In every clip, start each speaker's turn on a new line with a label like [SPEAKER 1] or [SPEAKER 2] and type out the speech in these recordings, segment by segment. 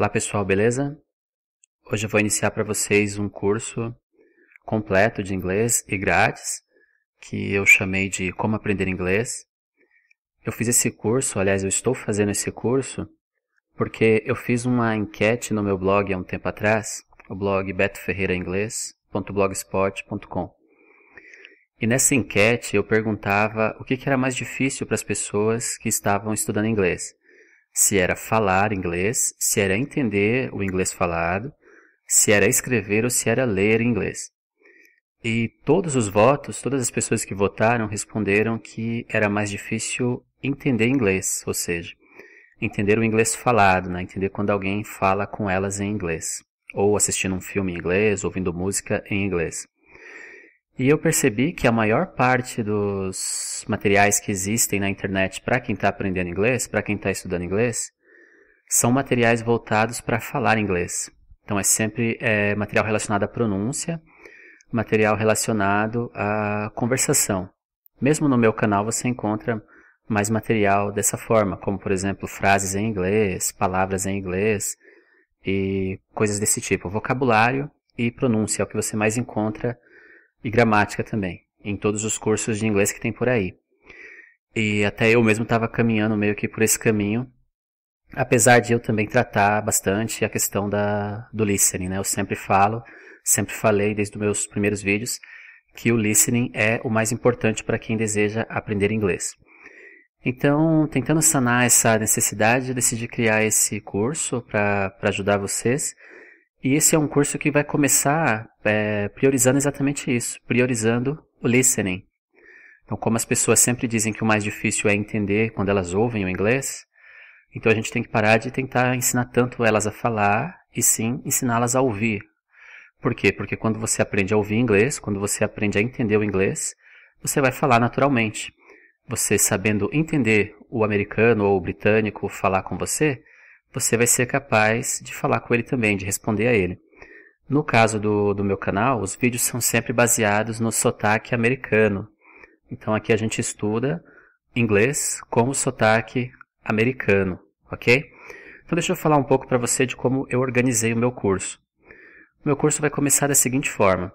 [SPEAKER 1] Olá pessoal, beleza? Hoje eu vou iniciar para vocês um curso completo de inglês e grátis que eu chamei de Como Aprender Inglês. Eu fiz esse curso, aliás, eu estou fazendo esse curso porque eu fiz uma enquete no meu blog há um tempo atrás, o blog betoferreirainglês.blogspot.com. E nessa enquete eu perguntava o que era mais difícil para as pessoas que estavam estudando inglês se era falar inglês, se era entender o inglês falado, se era escrever ou se era ler inglês. E todos os votos, todas as pessoas que votaram responderam que era mais difícil entender inglês, ou seja, entender o inglês falado, né? entender quando alguém fala com elas em inglês, ou assistindo um filme em inglês, ouvindo música em inglês. E eu percebi que a maior parte dos materiais que existem na internet para quem está aprendendo inglês, para quem está estudando inglês, são materiais voltados para falar inglês. Então é sempre é, material relacionado à pronúncia, material relacionado à conversação. Mesmo no meu canal você encontra mais material dessa forma, como por exemplo frases em inglês, palavras em inglês e coisas desse tipo. Vocabulário e pronúncia é o que você mais encontra e gramática também, em todos os cursos de inglês que tem por aí. E até eu mesmo estava caminhando meio que por esse caminho, apesar de eu também tratar bastante a questão da, do listening, né? Eu sempre falo, sempre falei desde os meus primeiros vídeos que o listening é o mais importante para quem deseja aprender inglês. Então, tentando sanar essa necessidade, eu decidi criar esse curso para ajudar vocês. E esse é um curso que vai começar é, priorizando exatamente isso, priorizando o listening. Então, como as pessoas sempre dizem que o mais difícil é entender quando elas ouvem o inglês, então a gente tem que parar de tentar ensinar tanto elas a falar e sim ensiná-las a ouvir. Por quê? Porque quando você aprende a ouvir inglês, quando você aprende a entender o inglês, você vai falar naturalmente. Você sabendo entender o americano ou o britânico falar com você, você vai ser capaz de falar com ele também, de responder a ele. No caso do, do meu canal, os vídeos são sempre baseados no sotaque americano. Então aqui a gente estuda inglês com o sotaque americano, ok? Então deixa eu falar um pouco para você de como eu organizei o meu curso. O meu curso vai começar da seguinte forma.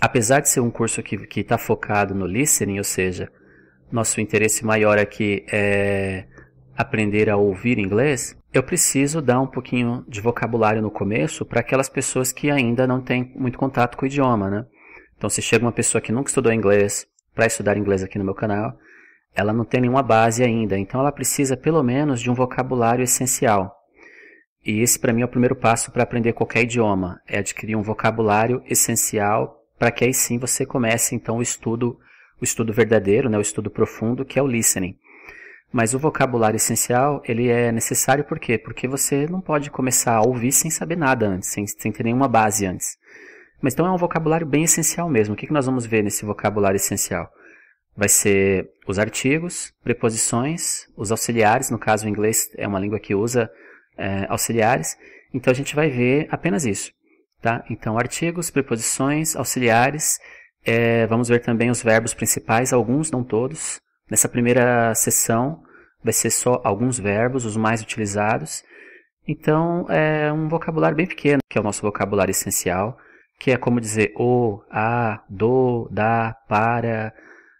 [SPEAKER 1] Apesar de ser um curso que está focado no listening, ou seja, nosso interesse maior aqui é aprender a ouvir inglês, eu preciso dar um pouquinho de vocabulário no começo para aquelas pessoas que ainda não têm muito contato com o idioma, né? Então, se chega uma pessoa que nunca estudou inglês para estudar inglês aqui no meu canal, ela não tem nenhuma base ainda, então ela precisa pelo menos de um vocabulário essencial. E esse para mim é o primeiro passo para aprender qualquer idioma, é adquirir um vocabulário essencial para que aí sim você comece então o estudo, o estudo verdadeiro, né, o estudo profundo, que é o listening. Mas o vocabulário essencial, ele é necessário por quê? Porque você não pode começar a ouvir sem saber nada antes, sem, sem ter nenhuma base antes. Mas então é um vocabulário bem essencial mesmo. O que, que nós vamos ver nesse vocabulário essencial? Vai ser os artigos, preposições, os auxiliares, no caso o inglês é uma língua que usa é, auxiliares, então a gente vai ver apenas isso. Tá? Então artigos, preposições, auxiliares, é, vamos ver também os verbos principais, alguns, não todos, Nessa primeira sessão vai ser só alguns verbos, os mais utilizados. Então é um vocabulário bem pequeno, que é o nosso vocabulário essencial, que é como dizer o, a, do, da, para,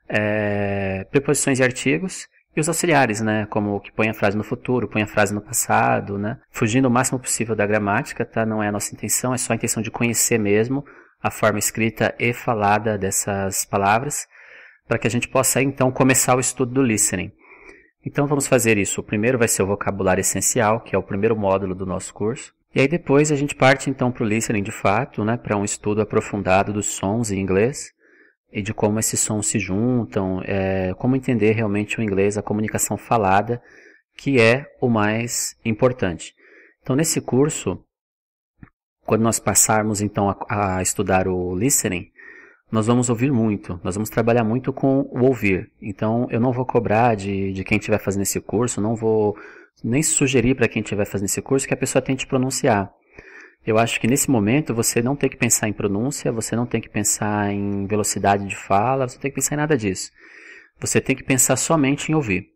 [SPEAKER 1] é, preposições e artigos. E os auxiliares, né? Como que põe a frase no futuro, põe a frase no passado, né? Fugindo o máximo possível da gramática, tá? Não é a nossa intenção, é só a intenção de conhecer mesmo a forma escrita e falada dessas palavras para que a gente possa então começar o estudo do listening. Então vamos fazer isso. O primeiro vai ser o vocabulário essencial, que é o primeiro módulo do nosso curso. E aí depois a gente parte então para o listening de fato, né, para um estudo aprofundado dos sons em inglês e de como esses sons se juntam, é, como entender realmente o inglês, a comunicação falada, que é o mais importante. Então nesse curso, quando nós passarmos então a, a estudar o listening, nós vamos ouvir muito, nós vamos trabalhar muito com o ouvir. Então, eu não vou cobrar de, de quem estiver fazendo esse curso, não vou nem sugerir para quem estiver fazendo esse curso que a pessoa tente pronunciar. Eu acho que nesse momento você não tem que pensar em pronúncia, você não tem que pensar em velocidade de fala, você não tem que pensar em nada disso. Você tem que pensar somente em ouvir.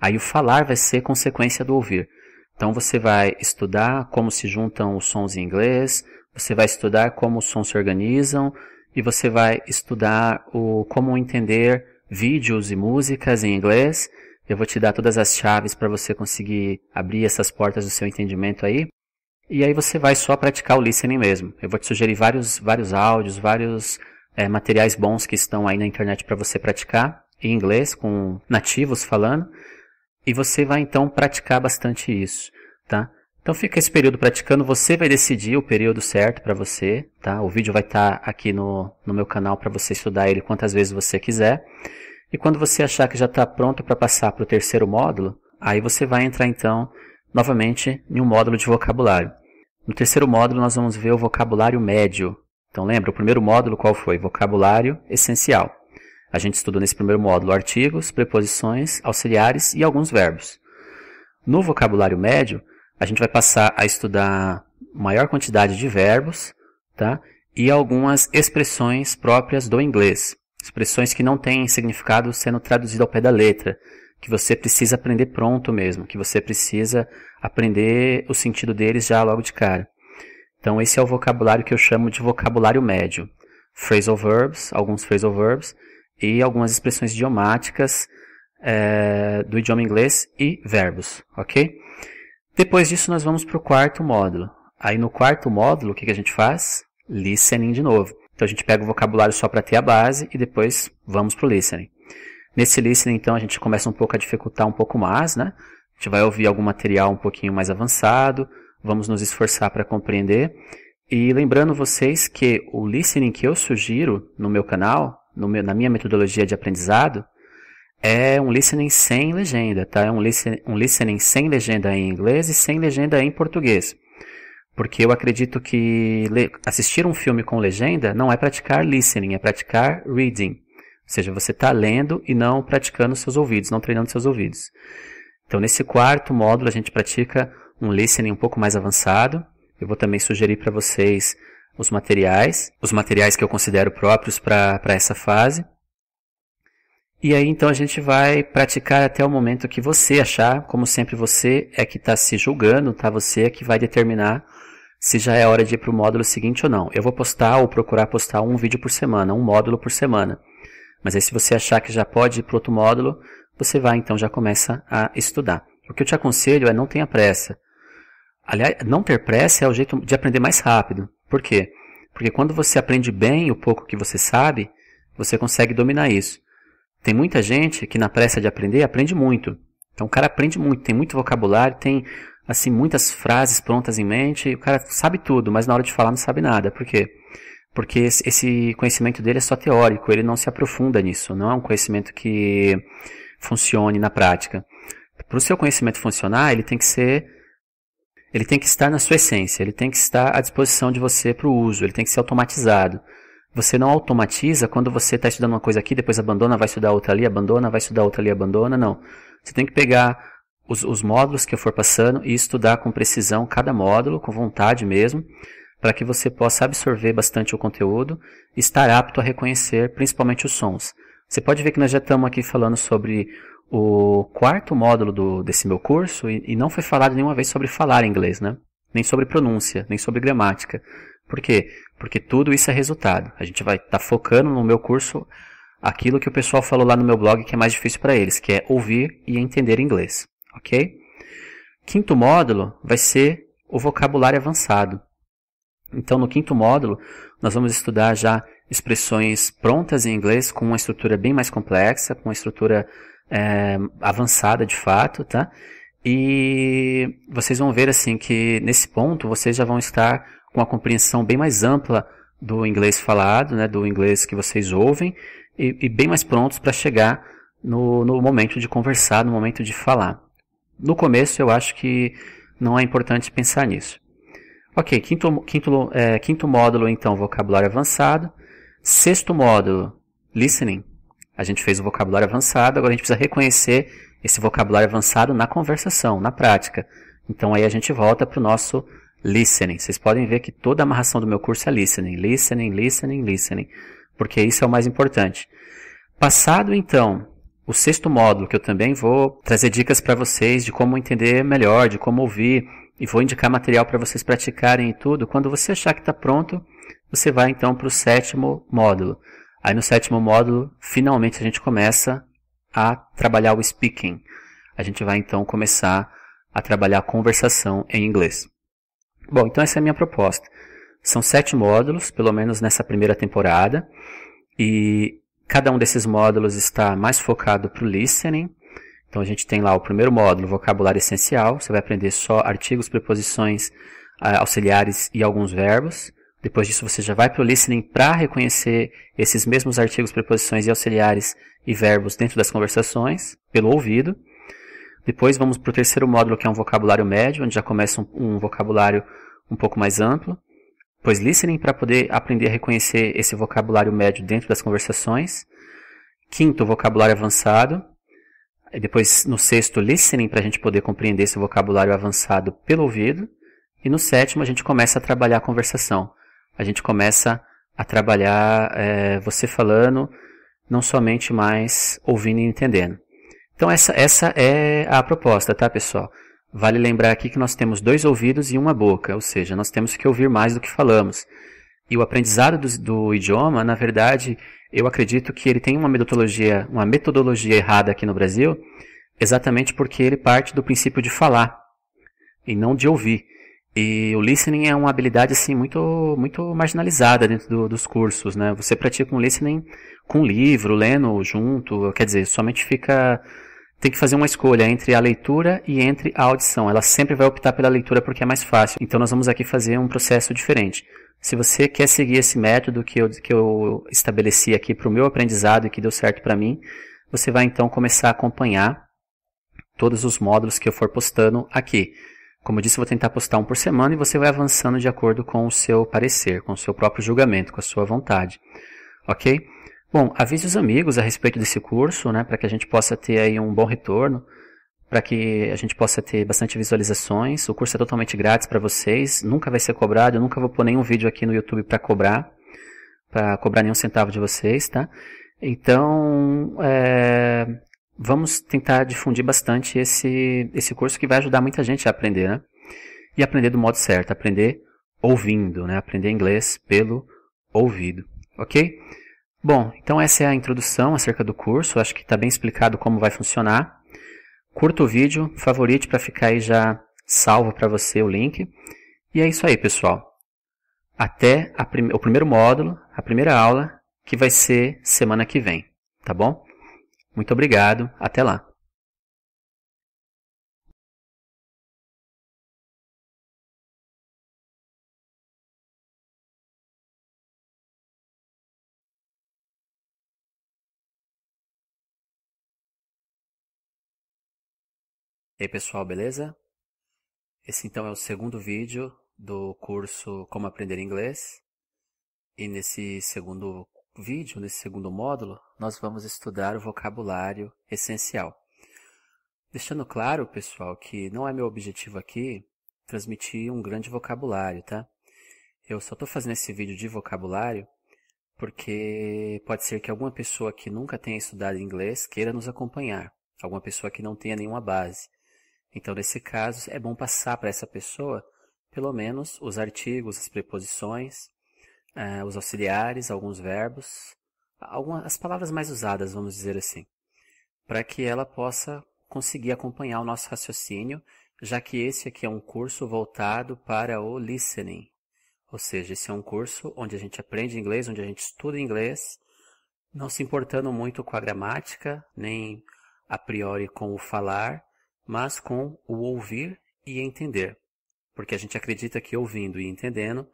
[SPEAKER 1] Aí o falar vai ser consequência do ouvir. Então você vai estudar como se juntam os sons em inglês, você vai estudar como os sons se organizam, e você vai estudar o como entender vídeos e músicas em inglês. Eu vou te dar todas as chaves para você conseguir abrir essas portas do seu entendimento aí. E aí você vai só praticar o listening mesmo. Eu vou te sugerir vários, vários áudios, vários é, materiais bons que estão aí na internet para você praticar em inglês com nativos falando. E você vai então praticar bastante isso, tá? Então fica esse período praticando, você vai decidir o período certo para você, tá? O vídeo vai estar tá aqui no, no meu canal para você estudar ele quantas vezes você quiser. E quando você achar que já está pronto para passar para o terceiro módulo, aí você vai entrar então novamente em um módulo de vocabulário. No terceiro módulo nós vamos ver o vocabulário médio. Então lembra, o primeiro módulo qual foi? Vocabulário essencial. A gente estudou nesse primeiro módulo artigos, preposições, auxiliares e alguns verbos. No vocabulário médio, a gente vai passar a estudar maior quantidade de verbos, tá? E algumas expressões próprias do inglês, expressões que não têm significado sendo traduzido ao pé da letra, que você precisa aprender pronto mesmo, que você precisa aprender o sentido deles já logo de cara. Então esse é o vocabulário que eu chamo de vocabulário médio. Phrasal verbs, alguns phrasal verbs e algumas expressões idiomáticas é, do idioma inglês e verbos, ok? Depois disso, nós vamos para o quarto módulo. Aí no quarto módulo, o que, que a gente faz? Listening de novo. Então a gente pega o vocabulário só para ter a base e depois vamos para o listening. Nesse listening, então, a gente começa um pouco a dificultar um pouco mais, né? A gente vai ouvir algum material um pouquinho mais avançado, vamos nos esforçar para compreender. E lembrando vocês que o listening que eu sugiro no meu canal, no meu, na minha metodologia de aprendizado, é um listening sem legenda, tá? É um, listen, um listening sem legenda em inglês e sem legenda em português. Porque eu acredito que assistir um filme com legenda não é praticar listening, é praticar reading. Ou seja, você está lendo e não praticando seus ouvidos, não treinando seus ouvidos. Então, nesse quarto módulo, a gente pratica um listening um pouco mais avançado. Eu vou também sugerir para vocês os materiais, os materiais que eu considero próprios para essa fase. E aí então a gente vai praticar até o momento que você achar, como sempre você é que está se julgando, tá? Você é que vai determinar se já é hora de ir para o módulo seguinte ou não. Eu vou postar ou procurar postar um vídeo por semana, um módulo por semana. Mas aí se você achar que já pode ir para outro módulo, você vai então já começa a estudar. O que eu te aconselho é não tenha pressa. Aliás, não ter pressa é o jeito de aprender mais rápido. Por quê? Porque quando você aprende bem o pouco que você sabe, você consegue dominar isso. Tem muita gente que na pressa de aprender aprende muito. Então o cara aprende muito, tem muito vocabulário, tem assim muitas frases prontas em mente, e o cara sabe tudo, mas na hora de falar não sabe nada. Por quê? Porque esse conhecimento dele é só teórico, ele não se aprofunda nisso, não é um conhecimento que funcione na prática. Para o seu conhecimento funcionar, ele tem que ser ele tem que estar na sua essência, ele tem que estar à disposição de você para o uso, ele tem que ser automatizado. Você não automatiza quando você está estudando uma coisa aqui, depois abandona, vai estudar outra ali, abandona, vai estudar outra ali, abandona. Não. Você tem que pegar os, os módulos que eu for passando e estudar com precisão cada módulo, com vontade mesmo, para que você possa absorver bastante o conteúdo e estar apto a reconhecer principalmente os sons. Você pode ver que nós já estamos aqui falando sobre o quarto módulo do, desse meu curso e, e, não foi falado nenhuma vez sobre falar inglês, né? Nem sobre pronúncia, nem sobre gramática. Por quê? porque tudo isso é resultado. A gente vai estar tá focando no meu curso aquilo que o pessoal falou lá no meu blog que é mais difícil para eles, que é ouvir e entender inglês, ok? Quinto módulo vai ser o vocabulário avançado. Então, no quinto módulo, nós vamos estudar já expressões prontas em inglês com uma estrutura bem mais complexa, com uma estrutura é, avançada de fato, tá? E vocês vão ver assim que nesse ponto vocês já vão estar com uma compreensão bem mais ampla do inglês falado, né, do inglês que vocês ouvem, e, e bem mais prontos para chegar no, no momento de conversar, no momento de falar. No começo, eu acho que não é importante pensar nisso. Ok, quinto, quinto, é, quinto módulo, então, vocabulário avançado. Sexto módulo, listening. A gente fez o vocabulário avançado, agora a gente precisa reconhecer esse vocabulário avançado na conversação, na prática. Então aí a gente volta para o nosso listening. Vocês podem ver que toda a amarração do meu curso é listening, listening, listening, listening, porque isso é o mais importante. Passado então o sexto módulo, que eu também vou trazer dicas para vocês de como entender melhor, de como ouvir, e vou indicar material para vocês praticarem e tudo. Quando você achar que está pronto, você vai então para o sétimo módulo. Aí no sétimo módulo, finalmente a gente começa a trabalhar o speaking. A gente vai então começar a trabalhar a conversação em inglês. Bom, então essa é a minha proposta. São sete módulos, pelo menos nessa primeira temporada, e cada um desses módulos está mais focado para o listening. Então a gente tem lá o primeiro módulo, vocabulário essencial, você vai aprender só artigos, preposições ah, auxiliares e alguns verbos. Depois disso, você já vai para o listening para reconhecer esses mesmos artigos, preposições e auxiliares e verbos dentro das conversações, pelo ouvido. Depois vamos para o terceiro módulo, que é um vocabulário médio, onde já começa um, um vocabulário um pouco mais amplo. Depois listening, para poder aprender a reconhecer esse vocabulário médio dentro das conversações. Quinto, vocabulário avançado. E depois, no sexto, listening, para a gente poder compreender esse vocabulário avançado pelo ouvido. E no sétimo, a gente começa a trabalhar a conversação. A gente começa a trabalhar é, você falando, não somente mais ouvindo e entendendo. Então essa, essa é a proposta, tá, pessoal? Vale lembrar aqui que nós temos dois ouvidos e uma boca, ou seja, nós temos que ouvir mais do que falamos. E o aprendizado do, do idioma, na verdade, eu acredito que ele tem uma metodologia, uma metodologia errada aqui no Brasil, exatamente porque ele parte do princípio de falar e não de ouvir. E o listening é uma habilidade assim muito muito marginalizada dentro do, dos cursos, né? Você pratica um listening com livro, lendo junto, quer dizer, somente fica tem que fazer uma escolha entre a leitura e entre a audição. Ela sempre vai optar pela leitura porque é mais fácil. Então nós vamos aqui fazer um processo diferente. Se você quer seguir esse método que eu, que eu estabeleci aqui para o meu aprendizado e que deu certo para mim, você vai então começar a acompanhar todos os módulos que eu for postando aqui. Como eu disse, eu vou tentar postar um por semana e você vai avançando de acordo com o seu parecer, com o seu próprio julgamento, com a sua vontade. Ok? Bom, avise os amigos a respeito desse curso, né, para que a gente possa ter aí um bom retorno, para que a gente possa ter bastante visualizações. O curso é totalmente grátis para vocês, nunca vai ser cobrado, eu nunca vou pôr nenhum vídeo aqui no YouTube para cobrar, para cobrar nenhum centavo de vocês, tá? Então, é, vamos tentar difundir bastante esse, esse curso que vai ajudar muita gente a aprender, né? E aprender do modo certo, aprender ouvindo, né? Aprender inglês pelo ouvido, ok? Bom, então essa é a introdução acerca do curso. Acho que está bem explicado como vai funcionar. Curta o vídeo, favorite para ficar aí já salvo para você o link. E é isso aí, pessoal. Até prim o primeiro módulo, a primeira aula, que vai ser semana que vem, tá bom? Muito obrigado, até lá. E aí pessoal, beleza? Esse então é o segundo vídeo do curso Como Aprender Inglês. E nesse segundo vídeo, nesse segundo módulo, nós vamos estudar o vocabulário essencial. Deixando claro, pessoal, que não é meu objetivo aqui transmitir um grande vocabulário, tá? Eu só estou fazendo esse vídeo de vocabulário porque pode ser que alguma pessoa que nunca tenha estudado inglês queira nos acompanhar, alguma pessoa que não tenha nenhuma base. Então, nesse caso, é bom passar para essa pessoa, pelo menos, os artigos, as preposições, uh, os auxiliares, alguns verbos, algumas, as palavras mais usadas, vamos dizer assim, para que ela possa conseguir acompanhar o nosso raciocínio, já que esse aqui é um curso voltado para o listening. Ou seja, esse é um curso onde a gente aprende inglês, onde a gente estuda inglês, não se importando muito com a gramática, nem a priori com o falar, mas com o ouvir e entender. Porque a gente acredita que ouvindo e entendendo,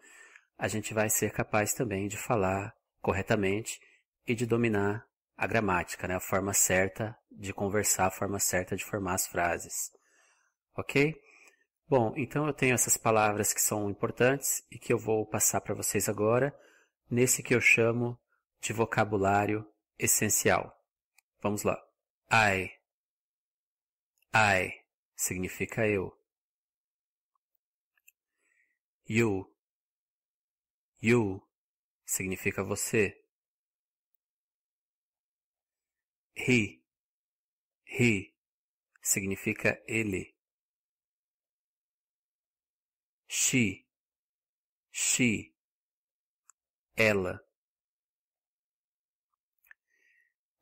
[SPEAKER 1] a gente vai ser capaz também de falar corretamente e de dominar a gramática, né? a forma certa de conversar, a forma certa de formar as frases. Ok? Bom, então eu tenho essas palavras que são importantes e que eu vou passar para vocês agora, nesse que eu chamo de vocabulário essencial. Vamos lá. I I significa eu. You. You significa você. He. He significa ele. She. She. Ela.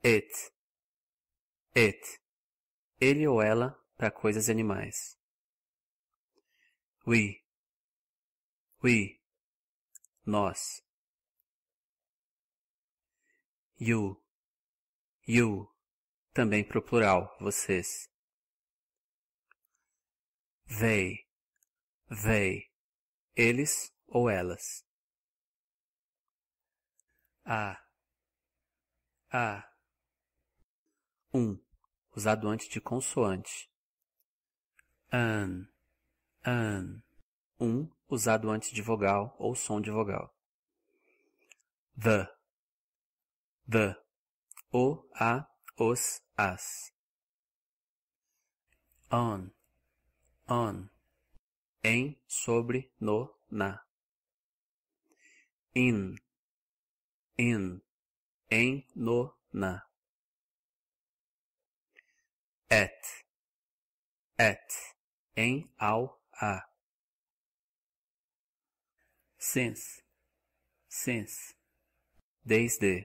[SPEAKER 1] It. It ele ou ela para coisas e animais. We. We. Nós. You. You. Também para o plural, vocês. They. They. Eles ou elas. A. A. Um usado antes de consoante. An, an. Um, usado antes de vogal ou som de vogal. The, the. O, a, os, as. On, on. Em, sobre, no, na. In, in. Em, no, na at, at, em, ao, a. Since, since, desde.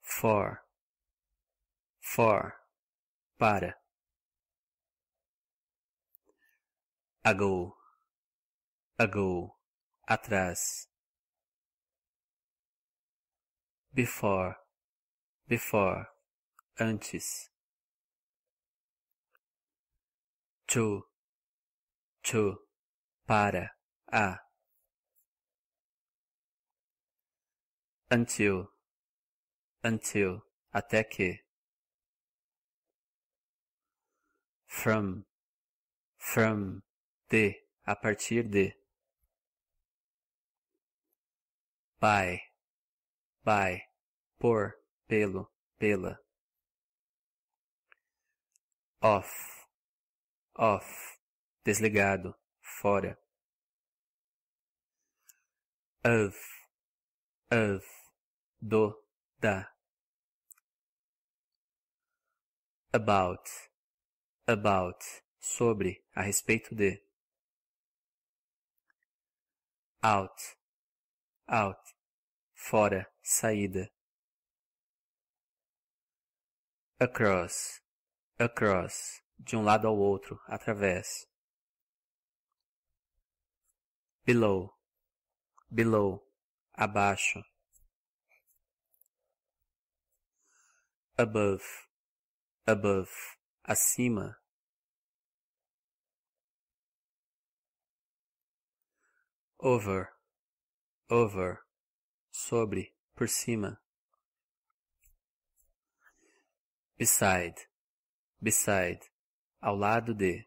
[SPEAKER 1] For, for, para. Ago, ago, atrás. Before, before, antes. To, to, para, a. Until, until, até que. From, from, de, a partir de. By, by, por, pelo, pela. Off, off, desligado, fora. Of, of, do, da. About, about, sobre, a respeito de. Out, out, fora, saída. across, across, de um lado ao outro, através. Below, below, abaixo. Above, above, acima. Over, over, sobre, por cima. beside, beside, ao lado de.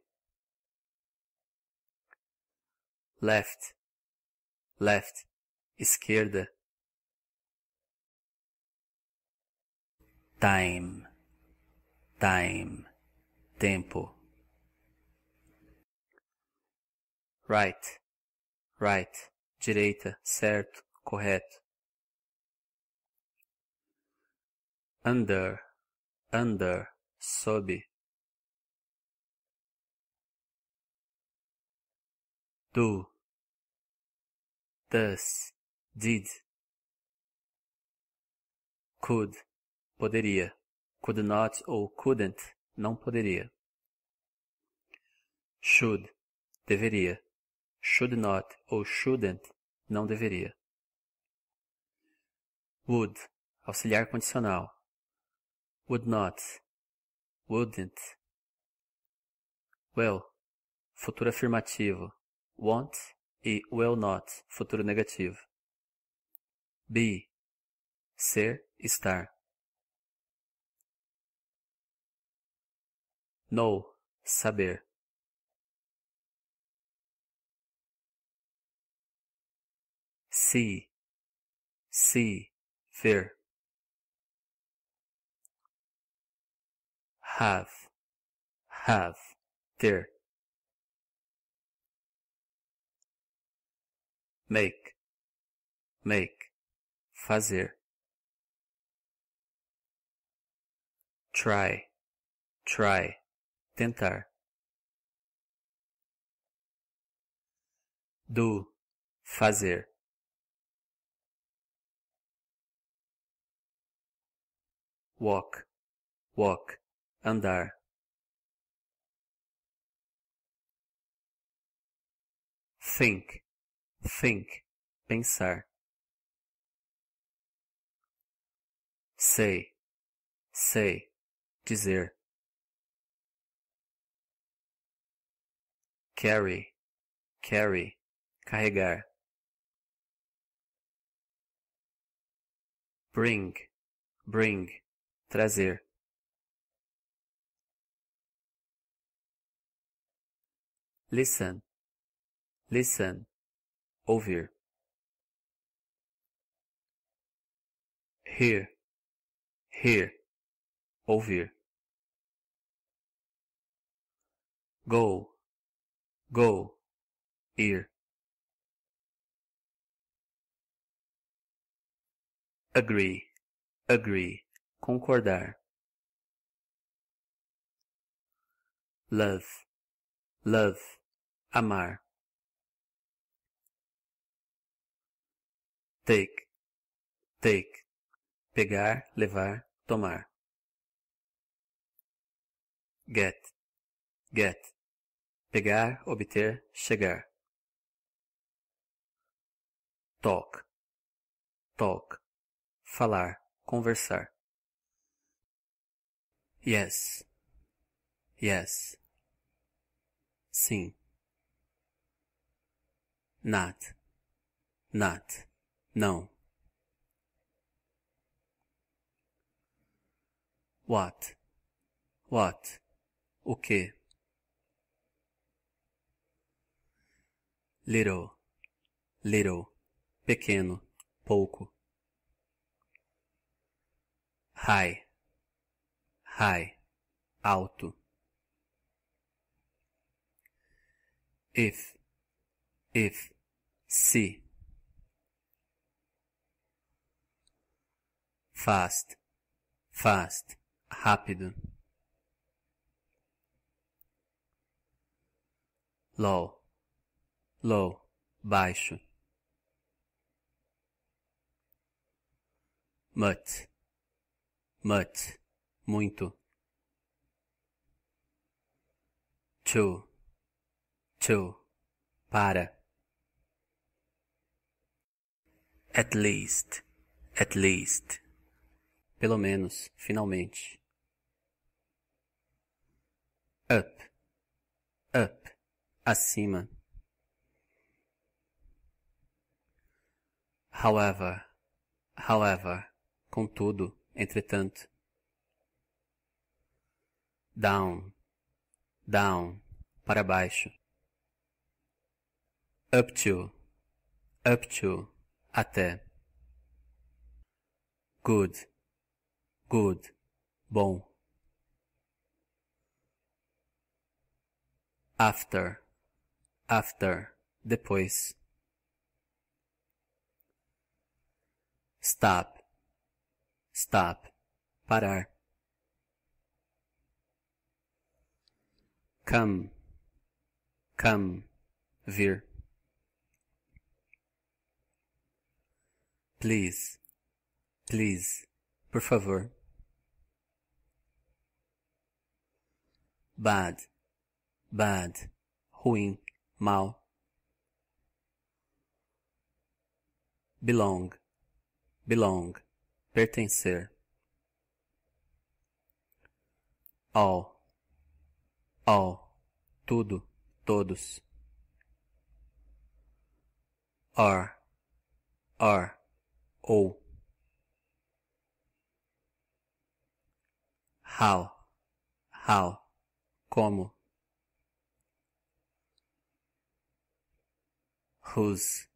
[SPEAKER 1] left, left, esquerda. time, time, tempo. right, right, direita, certo, correto. under, under, sob. Do, thus, did. Could, poderia. Could not ou couldn't, não poderia. Should, deveria. Should not ou shouldn't, não deveria. Would, auxiliar condicional would not, wouldn't. Will, futuro afirmativo. Won't e will not, futuro negativo. Be, ser, estar. Know, saber. See, see, ver. have, have there. Make, make, fazer. Try, try, tentar. Do, fazer. walk, walk, andar think think pensar say say dizer carry carry carregar bring bring trazer listen, listen, ouvir. Hear, hear, ouvir. Go, go, ear. Agree, agree, concordar. Love, love, amar. Take, take, pegar, levar, tomar. Get, get, pegar, obter, chegar. Talk, talk, falar, conversar. Yes, yes. sim. Not, not, não. What, what, o que? Little, little, pequeno, pouco. High, high, alto. if, if, se. Fast, fast, rápido. Low, low, baixo. Much, much, muito. too to para at least at least pelo menos finalmente up up acima however however contudo entretanto down down para baixo up to, up to, até. Good, good, bom. After, after, depois. Stop, stop, parar. Come, come, vir. Please. Please. Por favor. Bad. Bad. Ruim. Mal. Belong. Belong. Pertencer. All. All. Tudo. Todos. Are. Are ou how, how, como whose,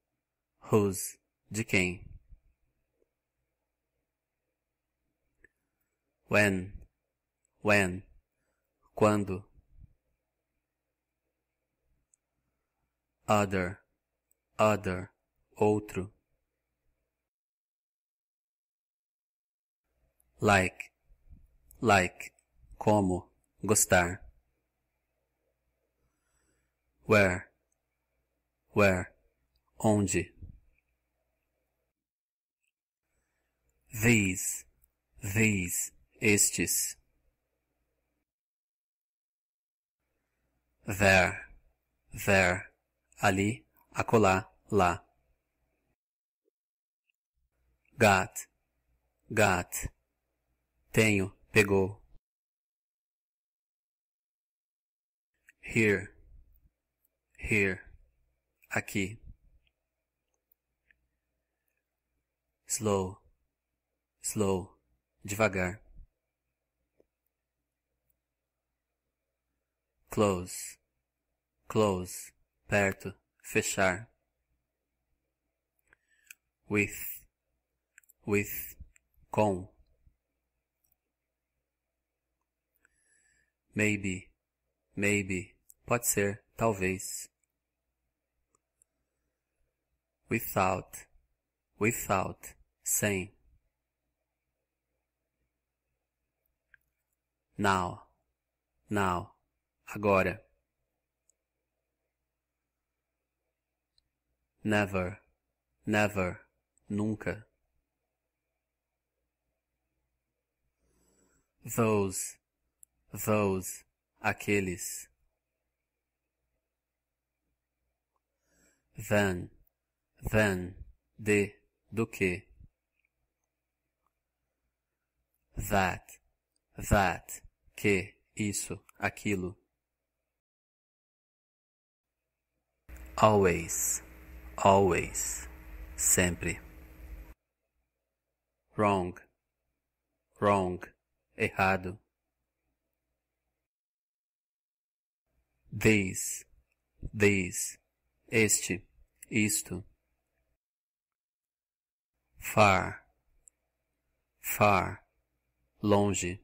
[SPEAKER 1] whose, de quem when, when, quando other, other, outro like, like, como, gostar. Where, where, onde. These, these, estes. There, there, ali, acolá, lá. Got, got, tenho, pegou. Here. Here. Aqui. Slow. Slow. Devagar. Close. Close. Perto. Fechar. With. With. Com Maybe. Maybe. Pode ser. Talvez. Without. Without. Sem. Now. Now. Agora. Never. Never. Nunca. Those those, aqueles. Than, than, de, do que. That, that, que, isso, aquilo. Always, always, sempre. Wrong, wrong, errado. Deis, deis, este, isto. Far, far, longe.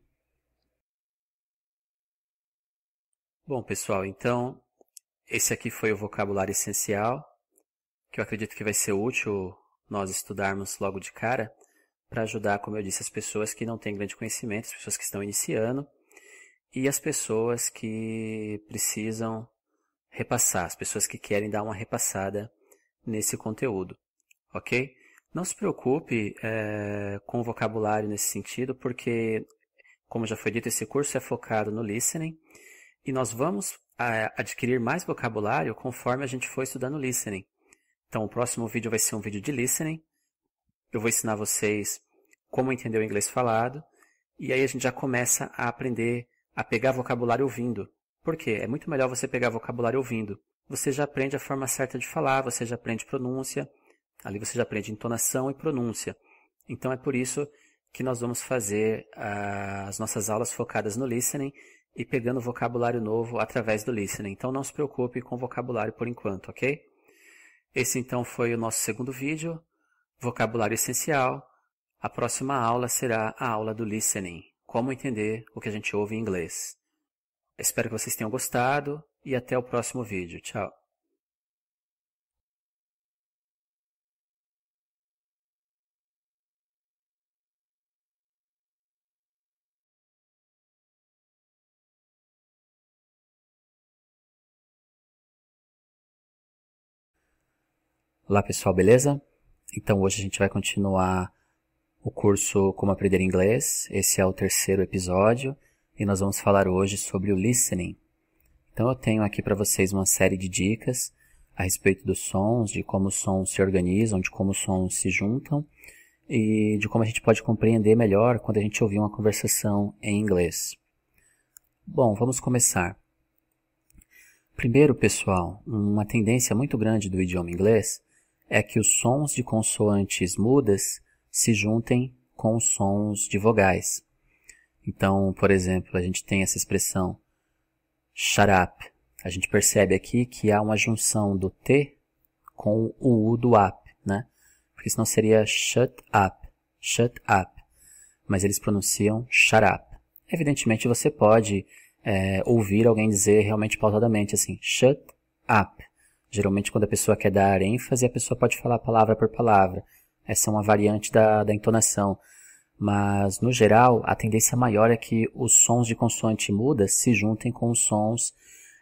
[SPEAKER 1] Bom, pessoal, então, esse aqui foi o vocabulário essencial, que eu acredito que vai ser útil nós estudarmos logo de cara, para ajudar, como eu disse, as pessoas que não têm grande conhecimento, as pessoas que estão iniciando, e as pessoas que precisam repassar, as pessoas que querem dar uma repassada nesse conteúdo, ok? Não se preocupe é, com o vocabulário nesse sentido, porque, como já foi dito, esse curso é focado no listening e nós vamos adquirir mais vocabulário conforme a gente for estudando listening. Então, o próximo vídeo vai ser um vídeo de listening. Eu vou ensinar vocês como entender o inglês falado e aí a gente já começa a aprender a pegar vocabulário ouvindo. Por quê? É muito melhor você pegar vocabulário ouvindo. Você já aprende a forma certa de falar, você já aprende pronúncia, ali você já aprende entonação e pronúncia. Então é por isso que nós vamos fazer ah, as nossas aulas focadas no listening e pegando vocabulário novo através do listening. Então não se preocupe com vocabulário por enquanto, ok? Esse então foi o nosso segundo vídeo, vocabulário essencial. A próxima aula será a aula do listening. Como entender o que a gente ouve em inglês. Espero que vocês tenham gostado e até o próximo vídeo. Tchau! Olá pessoal, beleza? Então hoje a gente vai continuar o curso Como Aprender Inglês. Esse é o terceiro episódio e nós vamos falar hoje sobre o listening. Então eu tenho aqui para vocês uma série de dicas a respeito dos sons, de como os sons se organizam, de como os sons se juntam e de como a gente pode compreender melhor quando a gente ouvir uma conversação em inglês. Bom, vamos começar. Primeiro, pessoal, uma tendência muito grande do idioma inglês é que os sons de consoantes mudas se juntem com sons de vogais. Então, por exemplo, a gente tem essa expressão shut up. A gente percebe aqui que há uma junção do T com o U do up, né? Porque senão seria shut up, shut up. Mas eles pronunciam shut up. Evidentemente você pode é, ouvir alguém dizer realmente pausadamente assim, shut up. Geralmente quando a pessoa quer dar ênfase, a pessoa pode falar palavra por palavra. Essa é uma variante da, da entonação. Mas, no geral, a tendência maior é que os sons de consoante muda se juntem com os sons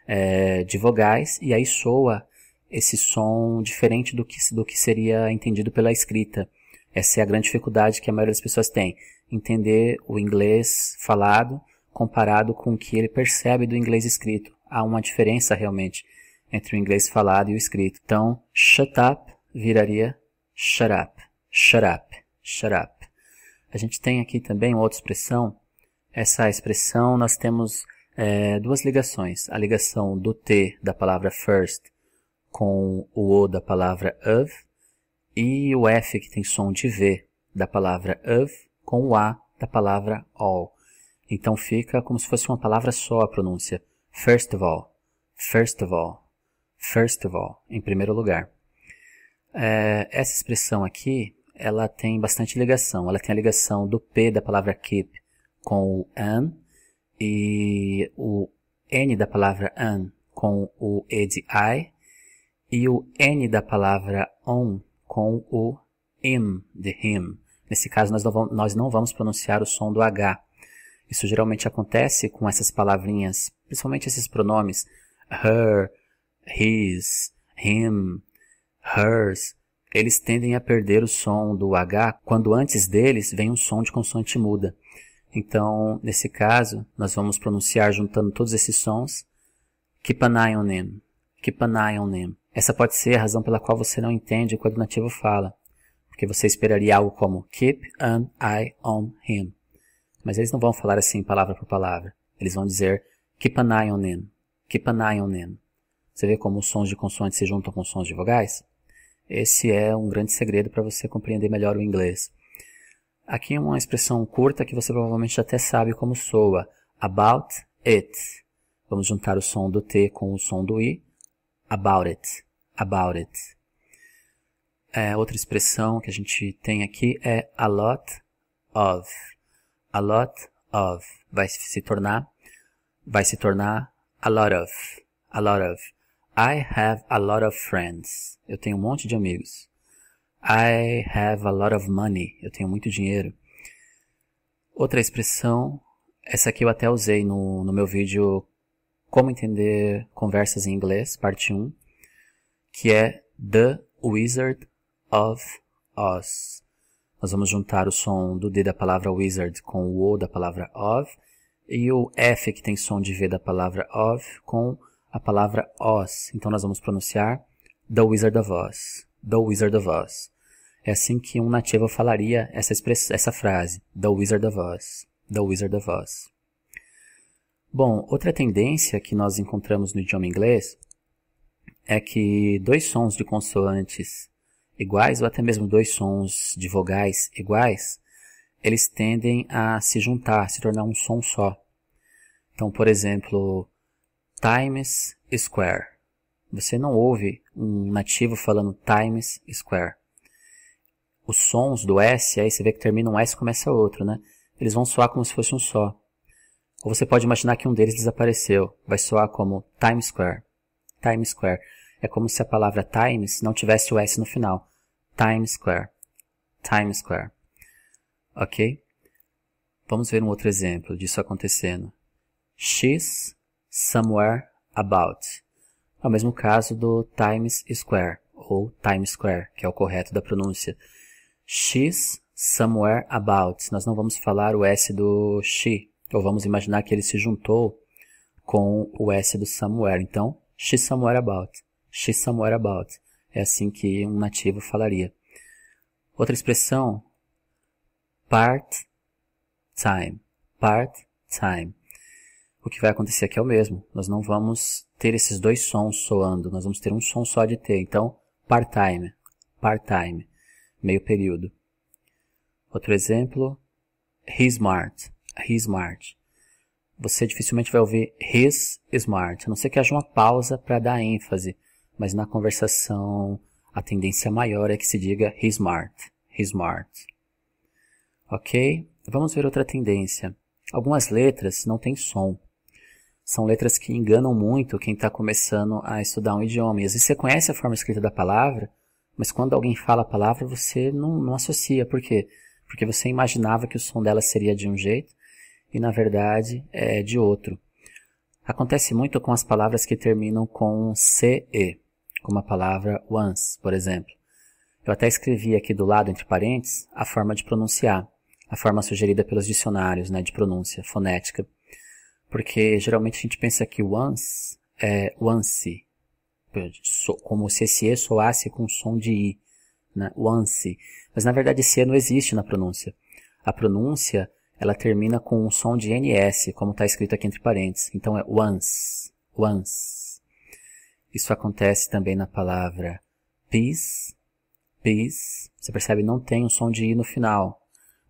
[SPEAKER 1] é, de vogais e aí soa esse som diferente do que, do que seria entendido pela escrita. Essa é a grande dificuldade que a maioria das pessoas tem, entender o inglês falado comparado com o que ele percebe do inglês escrito. Há uma diferença realmente entre o inglês falado e o escrito. Então, shut up viraria shut up shut up, shut up. A gente tem aqui também outra expressão. Essa expressão nós temos é, duas ligações. A ligação do T da palavra first com o O da palavra of e o F que tem som de V da palavra of com o A da palavra all. Então fica como se fosse uma palavra só a pronúncia. First of all, first of all, first of all, em primeiro lugar. É, essa expressão aqui ela tem bastante ligação. Ela tem a ligação do P da palavra keep com o an e o N da palavra an com o E de I e o N da palavra on com o im de him. Nesse caso, nós não, vamos, nós não vamos pronunciar o som do H. Isso geralmente acontece com essas palavrinhas, principalmente esses pronomes her, his, him, hers, eles tendem a perder o som do H quando antes deles vem um som de consoante muda. Então, nesse caso, nós vamos pronunciar juntando todos esses sons. Keep an eye on him. Keep an eye on him. Essa pode ser a razão pela qual você não entende quando o nativo fala, porque você esperaria algo como keep an eye on him. Mas eles não vão falar assim palavra por palavra. Eles vão dizer keep an eye on him. Keep an eye on him. Você vê como os sons de consoante se juntam com os sons de vogais? Esse é um grande segredo para você compreender melhor o inglês. Aqui é uma expressão curta que você provavelmente até sabe como soa. About it. Vamos juntar o som do T com o som do I. About it. About it. É, outra expressão que a gente tem aqui é a lot of. A lot of. Vai se tornar. Vai se tornar a lot of. A lot of. I have a lot of friends. Eu tenho um monte de amigos. I have a lot of money. Eu tenho muito dinheiro. Outra expressão, essa aqui eu até usei no, no meu vídeo Como Entender Conversas em Inglês, parte 1, que é The Wizard of Oz. Nós vamos juntar o som do D da palavra wizard com o O da palavra of e o F que tem som de V da palavra of com a palavra Oz. Então nós vamos pronunciar The Wizard of Oz. The Wizard of Oz. É assim que um nativo falaria essa, essa frase. The Wizard of Oz. The Wizard of Oz. Bom, outra tendência que nós encontramos no idioma inglês é que dois sons de consoantes iguais, ou até mesmo dois sons de vogais iguais, eles tendem a se juntar, se tornar um som só. Então, por exemplo, Times Square. Você não ouve um nativo falando Times Square. Os sons do S, aí você vê que termina um S e começa outro, né? Eles vão soar como se fosse um só. Ou você pode imaginar que um deles desapareceu. Vai soar como Times Square. Times Square. É como se a palavra Times não tivesse o S no final. Times Square. Times Square. Ok? Vamos ver um outro exemplo disso acontecendo. She's Somewhere About. É o mesmo caso do Times Square, ou Times Square, que é o correto da pronúncia. She's Somewhere About. Nós não vamos falar o S do she, ou vamos imaginar que ele se juntou com o S do somewhere. Então, she's somewhere about. She's somewhere about. É assim que um nativo falaria. Outra expressão, part time. Part time o que vai acontecer aqui é o mesmo. Nós não vamos ter esses dois sons soando, nós vamos ter um som só de T. Então, part-time, part-time, meio período. Outro exemplo, he smart, he smart. Você dificilmente vai ouvir his smart, a não ser que haja uma pausa para dar ênfase, mas na conversação a tendência maior é que se diga he smart, he smart. Ok? Vamos ver outra tendência. Algumas letras não têm som são letras que enganam muito quem está começando a estudar um idioma. E às vezes você conhece a forma escrita da palavra, mas quando alguém fala a palavra, você não, não associa. Por quê? Porque você imaginava que o som dela seria de um jeito e, na verdade, é de outro. Acontece muito com as palavras que terminam com CE, como a palavra once, por exemplo. Eu até escrevi aqui do lado, entre parênteses, a forma de pronunciar, a forma sugerida pelos dicionários né, de pronúncia fonética porque geralmente a gente pensa que once é once, como se esse E soasse com som de I, né? once. Mas na verdade esse E não existe na pronúncia. A pronúncia ela termina com um som de NS, como está escrito aqui entre parênteses. Então é once, once. Isso acontece também na palavra peace, peace. Você percebe, não tem um som de I no final.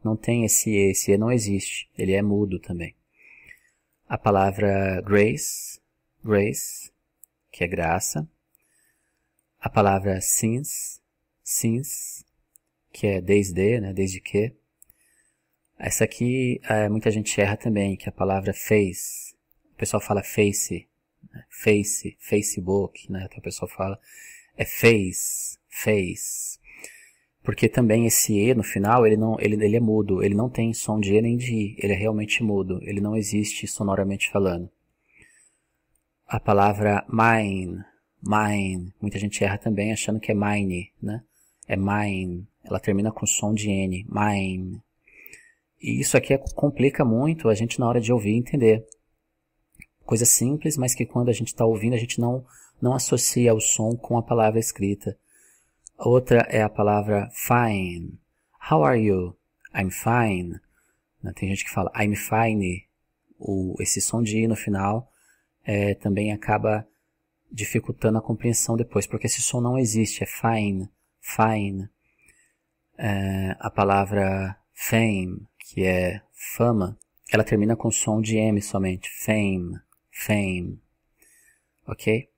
[SPEAKER 1] Não tem esse E, esse E não existe. Ele é mudo também a palavra grace, grace, que é graça, a palavra since, since, que é desde, né, desde que. Essa aqui é, muita gente erra também, que é a palavra face. O pessoal fala face, né, face, Facebook, né, que o pessoal fala. É face, face porque também esse E no final, ele, não, ele, ele é mudo, ele não tem som de E nem de I, ele é realmente mudo, ele não existe sonoramente falando. A palavra mine, mine, muita gente erra também achando que é mine, né? É mine, ela termina com som de N, mine. E isso aqui é, complica muito a gente na hora de ouvir e entender. Coisa simples, mas que quando a gente está ouvindo, a gente não, não associa o som com a palavra escrita. Outra é a palavra fine. How are you? I'm fine. Né, tem gente que fala I'm fine. O, esse som de i no final é, também acaba dificultando a compreensão depois, porque esse som não existe, é fine, fine. É, a palavra fame, que é fama, ela termina com som de M somente, fame, fame, ok?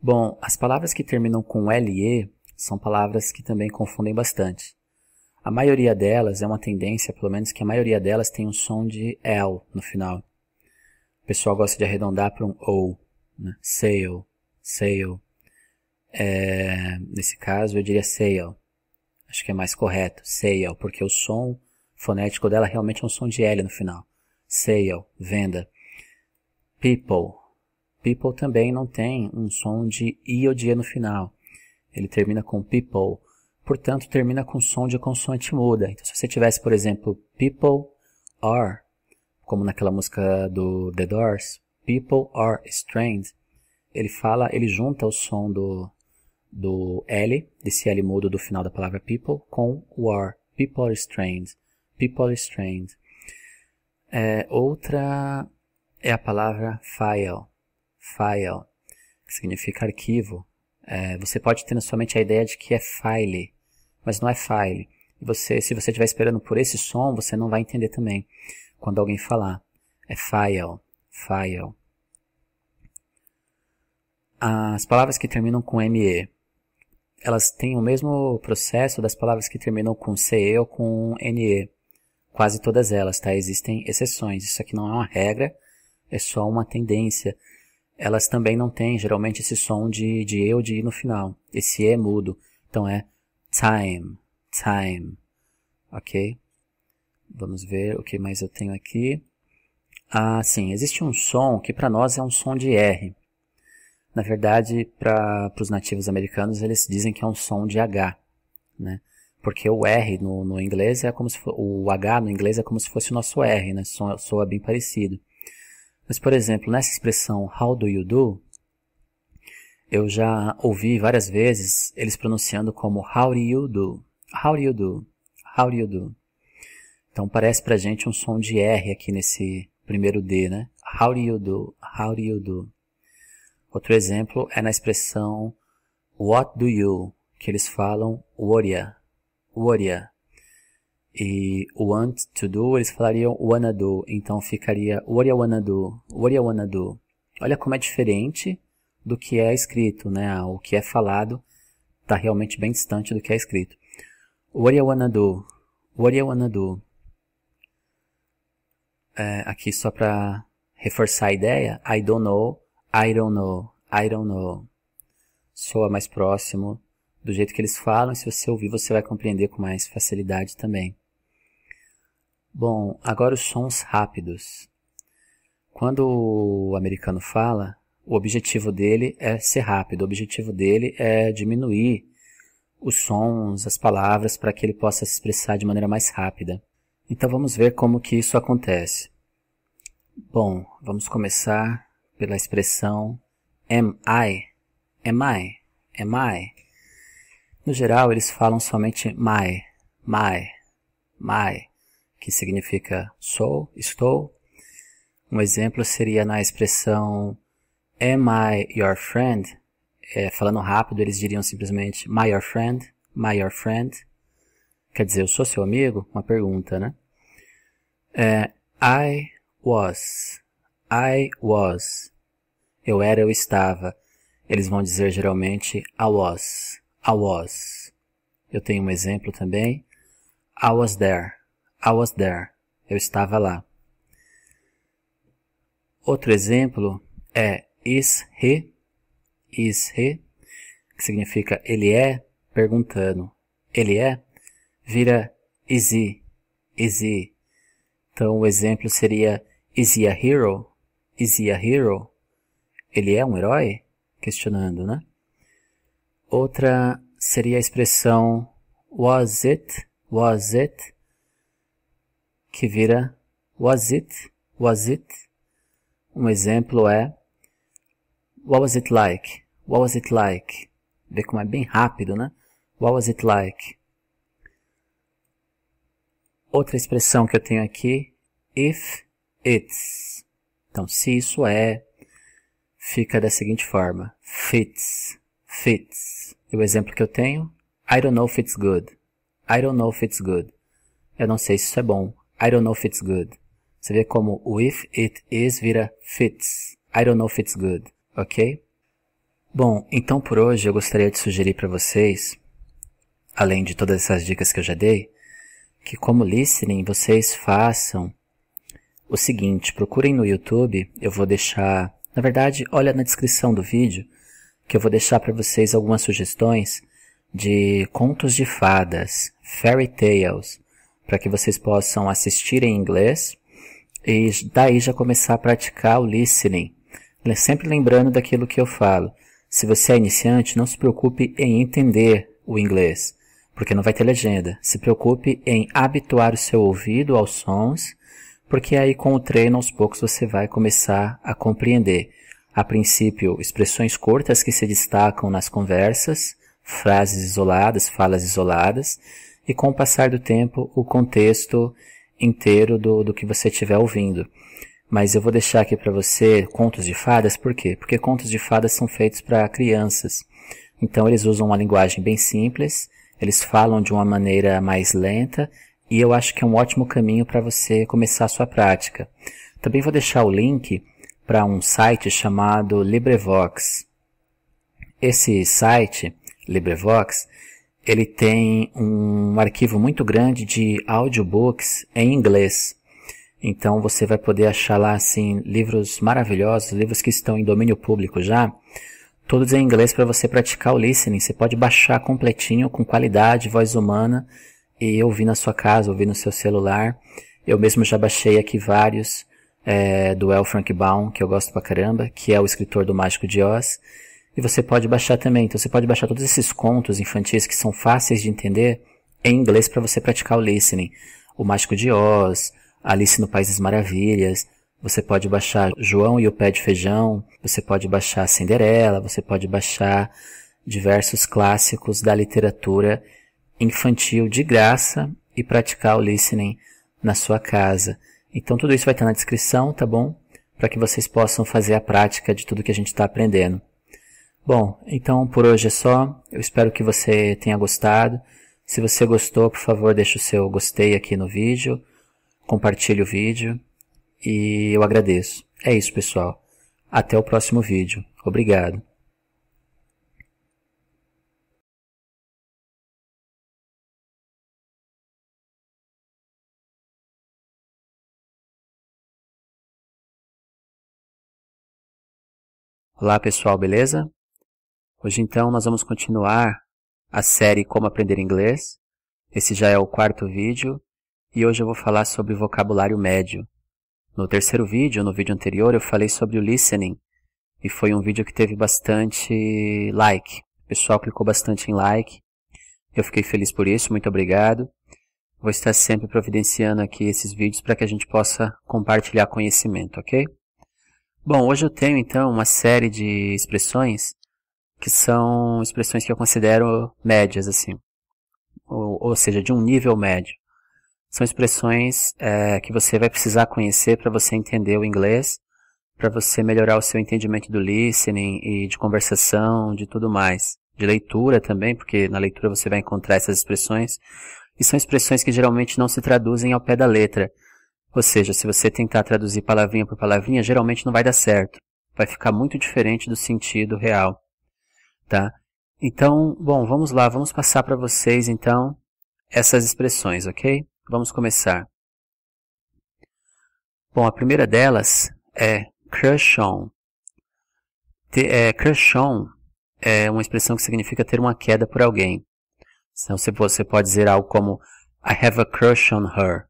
[SPEAKER 1] Bom, as palavras que terminam com LE são palavras que também confundem bastante. A maioria delas é uma tendência, pelo menos que a maioria delas tem um som de L no final. O pessoal gosta de arredondar para um O, né? sale, sale. É, nesse caso eu diria sale, acho que é mais correto, sale, porque o som fonético dela realmente é um som de L no final. Sale, venda. People, people também não tem um som de I ou de E no final. Ele termina com people. Portanto, termina com som de consoante muda. Então, se você tivesse, por exemplo, people are, como naquela música do The Doors, people are strange, ele fala, ele junta o som do, do L, desse L mudo do final da palavra people, com o are. People are strange. People are strange. É, outra é a palavra file. File, que significa arquivo. É, você pode ter na sua mente a ideia de que é file, mas não é file. E você, se você estiver esperando por esse som, você não vai entender também quando alguém falar. É file, file. As palavras que terminam com ME, elas têm o mesmo processo das palavras que terminam com CE ou com NE. Quase todas elas, tá? Existem exceções. Isso aqui não é uma regra, é só uma tendência elas também não têm geralmente esse som de, de E ou de I no final. Esse E é mudo. Então é time, time. Ok? Vamos ver o que mais eu tenho aqui. Ah, sim, existe um som que para nós é um som de R. Na verdade, para os nativos americanos, eles dizem que é um som de H, né? Porque o R no, no inglês é como se for, o H no inglês é como se fosse o nosso R, né? Soa, soa bem parecido. Mas, por exemplo, nessa expressão how do you do, eu já ouvi várias vezes eles pronunciando como how do you do, how do you do, how do you do. Então parece pra gente um som de R aqui nesse primeiro D, né? How do you do, how do you do. Outro exemplo é na expressão what do you, que eles falam warrior, warrior, e want to do, eles falariam wanna do. Então ficaria what do you wanna do? What do you wanna do? Olha como é diferente do que é escrito, né? Ah, o que é falado está realmente bem distante do que é escrito. What do you wanna do? What do you wanna do? É, aqui só para reforçar a ideia, I don't know, I don't know, I don't know. Soa mais próximo do jeito que eles falam, e se você ouvir, você vai compreender com mais facilidade também. Bom, agora os sons rápidos. Quando o americano fala, o objetivo dele é ser rápido, o objetivo dele é diminuir os sons, as palavras, para que ele possa se expressar de maneira mais rápida. Então vamos ver como que isso acontece. Bom, vamos começar pela expressão am I, am I, am I. No geral, eles falam somente my, my, my que significa sou, estou. Um exemplo seria na expressão Am I your friend? É, falando rápido, eles diriam simplesmente My your friend, my your friend. Quer dizer, eu sou seu amigo? Uma pergunta, né? É, I was, I was. Eu era, eu estava. Eles vão dizer geralmente I was, I was. Eu tenho um exemplo também. I was there. I was there. Eu estava lá. Outro exemplo é is he, is he, que significa ele é, perguntando. Ele é, vira is he, is he. Então o exemplo seria is he a hero, is he a hero. Ele é um herói? Questionando, né? Outra seria a expressão was it, was it, que vira was it, was it. Um exemplo é what was it like, what was it like. Vê como é bem rápido, né? What was it like? Outra expressão que eu tenho aqui, if it's. Então, se isso é, fica da seguinte forma, fits, fits. E o exemplo que eu tenho, I don't know if it's good. I don't know if it's good. Eu não sei se isso é bom. I don't know if it's good. Você vê como o if it is vira fits. I don't know if it's good, ok? Bom, então por hoje eu gostaria de sugerir para vocês, além de todas essas dicas que eu já dei, que como listening vocês façam o seguinte, procurem no YouTube, eu vou deixar, na verdade, olha na descrição do vídeo, que eu vou deixar para vocês algumas sugestões de contos de fadas, fairy tales, para que vocês possam assistir em inglês e daí já começar a praticar o listening. Sempre lembrando daquilo que eu falo. Se você é iniciante, não se preocupe em entender o inglês, porque não vai ter legenda. Se preocupe em habituar o seu ouvido aos sons, porque aí com o treino aos poucos você vai começar a compreender. A princípio, expressões curtas que se destacam nas conversas, frases isoladas, falas isoladas, e com o passar do tempo o contexto inteiro do, do que você estiver ouvindo. Mas eu vou deixar aqui para você contos de fadas, por quê? Porque contos de fadas são feitos para crianças. Então eles usam uma linguagem bem simples, eles falam de uma maneira mais lenta e eu acho que é um ótimo caminho para você começar a sua prática. Também vou deixar o link para um site chamado Librevox Esse site, Librevox ele tem um arquivo muito grande de audiobooks em inglês. Então você vai poder achar lá assim livros maravilhosos, livros que estão em domínio público já, todos em inglês para você praticar o listening. Você pode baixar completinho com qualidade, voz humana e ouvir na sua casa, ouvir no seu celular. Eu mesmo já baixei aqui vários é, do El Frank Baum, que eu gosto pra caramba, que é o escritor do Mágico de Oz. E você pode baixar também. Então você pode baixar todos esses contos infantis que são fáceis de entender em inglês para você praticar o listening. O Mágico de Oz, Alice no País das Maravilhas. Você pode baixar João e o Pé de Feijão. Você pode baixar Cinderela. Você pode baixar diversos clássicos da literatura infantil de graça e praticar o listening na sua casa. Então tudo isso vai estar na descrição, tá bom? Para que vocês possam fazer a prática de tudo que a gente está aprendendo. Bom, então por hoje é só. Eu espero que você tenha gostado. Se você gostou, por favor, deixe o seu gostei aqui no vídeo, compartilhe o vídeo e eu agradeço. É isso, pessoal. Até o próximo vídeo. Obrigado. Olá pessoal, beleza? Hoje então nós vamos continuar a série Como Aprender Inglês. Esse já é o quarto vídeo e hoje eu vou falar sobre vocabulário médio. No terceiro vídeo, no vídeo anterior, eu falei sobre o listening e foi um vídeo que teve bastante like. O pessoal clicou bastante em like. Eu fiquei feliz por isso, muito obrigado. Vou estar sempre providenciando aqui esses vídeos para que a gente possa compartilhar conhecimento, ok? Bom, hoje eu tenho então uma série de expressões que são expressões que eu considero médias, assim. Ou, ou seja, de um nível médio. São expressões é, que você vai precisar conhecer para você entender o inglês, para você melhorar o seu entendimento do listening e de conversação, de tudo mais. De leitura também, porque na leitura você vai encontrar essas expressões. E são expressões que geralmente não se traduzem ao pé da letra. Ou seja, se você tentar traduzir palavrinha por palavrinha, geralmente não vai dar certo. Vai ficar muito diferente do sentido real tá? Então, bom, vamos lá, vamos passar para vocês então essas expressões, ok? Vamos começar. Bom, a primeira delas é crush on. é, crush on é uma expressão que significa ter uma queda por alguém. Então, se você pode dizer algo como I have a crush on her.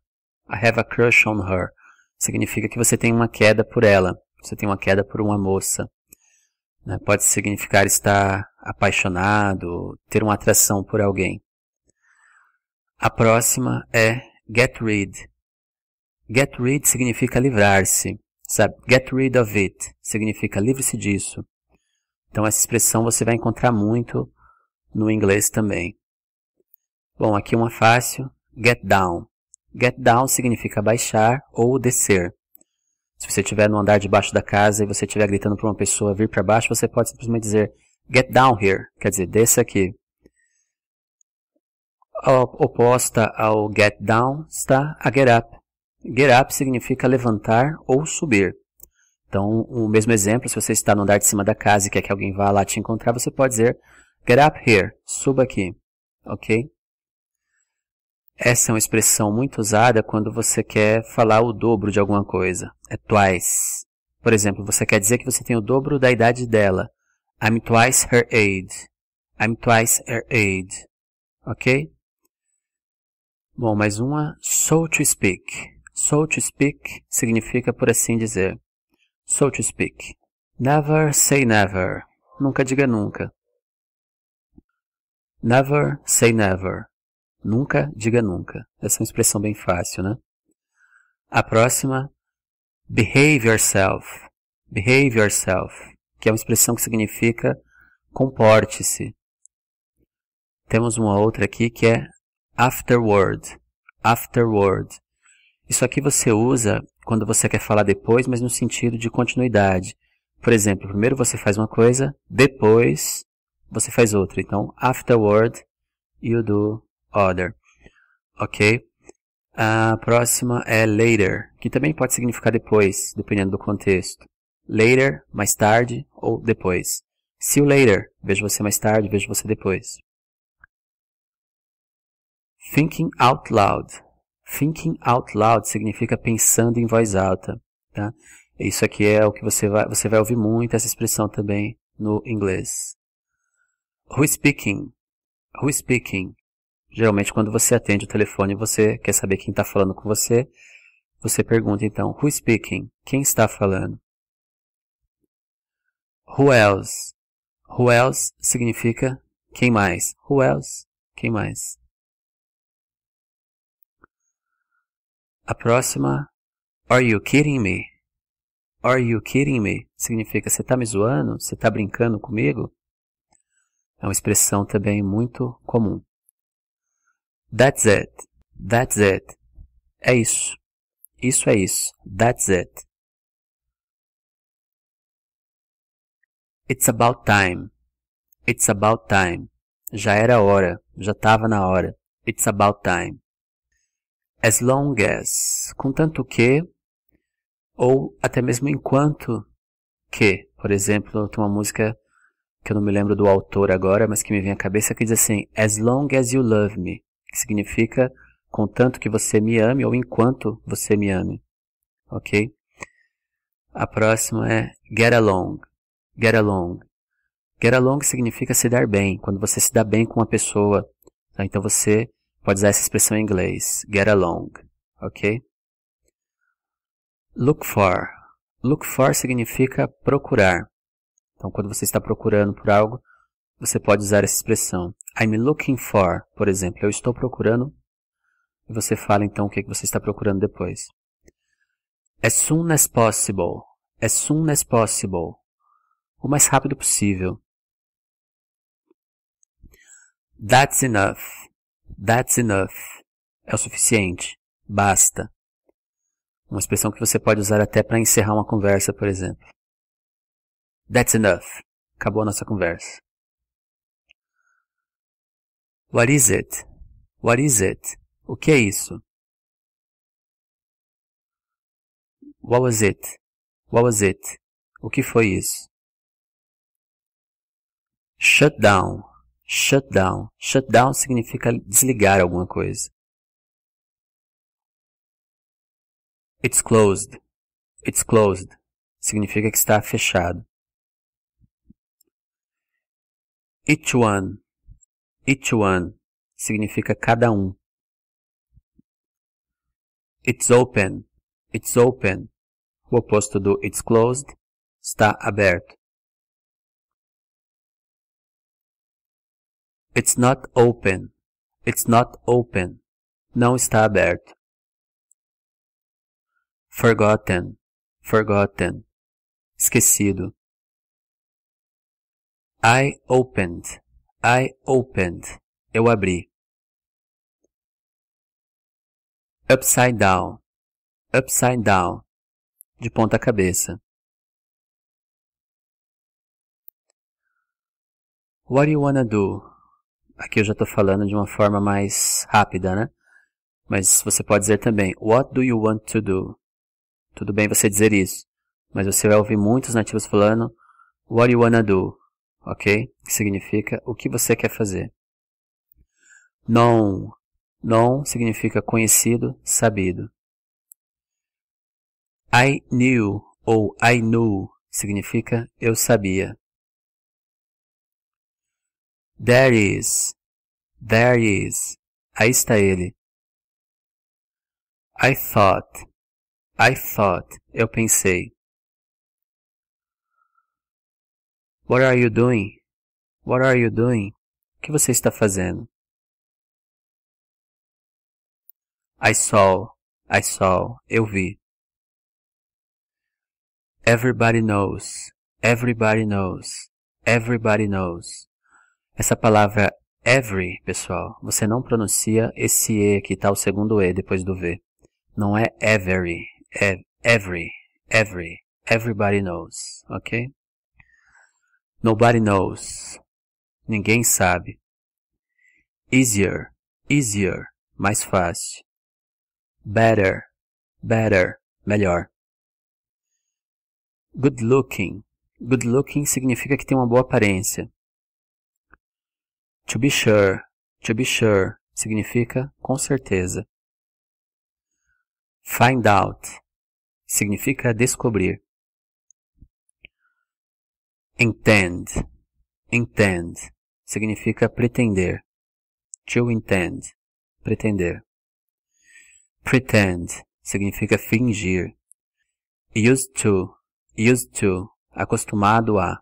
[SPEAKER 1] I have a crush on her. Significa que você tem uma queda por ela. Você tem uma queda por uma moça. Né? Pode significar estar apaixonado, ter uma atração por alguém. A próxima é get rid. Get rid significa livrar-se, sabe? Get rid of it significa livre-se disso. Então essa expressão você vai encontrar muito no inglês também. Bom, aqui uma fácil, get down. Get down significa baixar ou descer. Se você estiver no andar de baixo da casa e você estiver gritando para uma pessoa vir para baixo, você pode simplesmente dizer get down here, quer dizer, desça aqui. Oposta ao get down está a get up. Get up significa levantar ou subir. Então, o mesmo exemplo, se você está no andar de cima da casa e quer que alguém vá lá te encontrar, você pode dizer get up here, suba aqui, ok? Essa é uma expressão muito usada quando você quer falar o dobro de alguma coisa. É twice. Por exemplo, você quer dizer que você tem o dobro da idade dela. I'm twice her age. I'm twice her age. Ok? Bom, mais uma. So to speak. So to speak significa por assim dizer. So to speak. Never say never. Nunca diga nunca. Never say never. Nunca diga nunca. Essa é uma expressão bem fácil, né? A próxima. Behave yourself. Behave yourself que é uma expressão que significa comporte-se. Temos uma outra aqui que é afterward. Afterward. Isso aqui você usa quando você quer falar depois, mas no sentido de continuidade. Por exemplo, primeiro você faz uma coisa, depois você faz outra. Então, afterward, you do other. Ok? A próxima é later, que também pode significar depois, dependendo do contexto later, mais tarde ou depois. See you later, vejo você mais tarde, vejo você depois. Thinking out loud. Thinking out loud significa pensando em voz alta, tá? Isso aqui é o que você vai, você vai ouvir muito essa expressão também no inglês. Who speaking? Who speaking? Geralmente quando você atende o telefone, e você quer saber quem está falando com você. Você pergunta então, who speaking? Quem está falando? Who else? Who else significa quem mais? Who else? Quem mais? A próxima, Are you kidding me? Are you kidding me? Significa, você está me zoando? Você está brincando comigo? É uma expressão também muito comum. That's it. That's it. É isso. Isso é isso. That's it. It's about time. It's about time. Já era hora, já estava na hora. It's about time. As long as, contanto que, ou até mesmo enquanto que. Por exemplo, tem uma música que eu não me lembro do autor agora, mas que me vem à cabeça que diz assim: As long as you love me, que significa contanto que você me ame ou enquanto você me ame. Ok? A próxima é Get along get along. Get along significa se dar bem, quando você se dá bem com uma pessoa. Tá? Então você pode usar essa expressão em inglês, get along, ok? Look for. Look for significa procurar. Então quando você está procurando por algo, você pode usar essa expressão. I'm looking for, por exemplo, eu estou procurando. E você fala então o que você está procurando depois. As soon as possible. As soon as possible o mais rápido possível. That's enough. That's enough. É o suficiente. Basta. Uma expressão que você pode usar até para encerrar uma conversa, por exemplo. That's enough. Acabou a nossa conversa. What is it? What is it? O que é isso? What was it? What was it? O que foi isso? Shutdown. Shutdown. Shutdown significa desligar alguma coisa. It's closed. It's closed. Significa que está fechado. Each one. Each one. Significa cada um. It's open. It's open. O oposto do it's closed está aberto. It's not open. It's not open. Não está aberto. Forgotten. Forgotten. Esquecido. I opened. I opened. Eu abri. Upside down. Upside down. De ponta cabeça. What do you wanna do? Aqui eu já estou falando de uma forma mais rápida, né? Mas você pode dizer também, what do you want to do? Tudo bem você dizer isso, mas você vai ouvir muitos nativos falando, what do you wanna do? Ok? Que significa o que você quer fazer. Non. Non significa conhecido, sabido. I knew ou I knew significa eu sabia. There is. There is. Aí está ele. I thought. I thought. Eu pensei. What are you doing? What are you doing? O que você está fazendo? I saw. I saw. Eu vi. Everybody knows. Everybody knows. Everybody knows. Essa palavra every, pessoal, você não pronuncia esse E que está o segundo E depois do V. Não é every, é every, every. Everybody knows, ok? Nobody knows. Ninguém sabe. Easier, easier, mais fácil. Better, better, melhor. Good looking. Good looking significa que tem uma boa aparência. To be sure, to be sure significa com certeza. Find out significa descobrir. Intend, intend significa pretender. To intend, pretender. Pretend significa fingir. Used to, used to, acostumado a.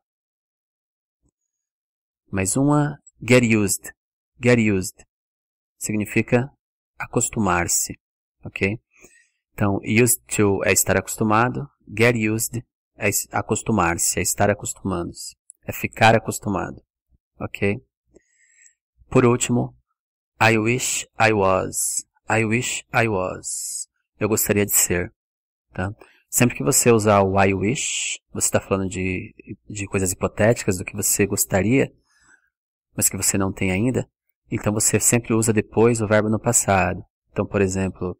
[SPEAKER 1] Mais uma Get used. Get used. Significa acostumar-se. Ok? Então, used to é estar acostumado. Get used é acostumar-se, é estar acostumando-se. É ficar acostumado. Ok? Por último, I wish I was. I wish I was. Eu gostaria de ser. Tá? Sempre que você usar o I wish, você está falando de, de coisas hipotéticas, do que você gostaria, mas que você não tem ainda, então você sempre usa depois o verbo no passado. Então, por exemplo,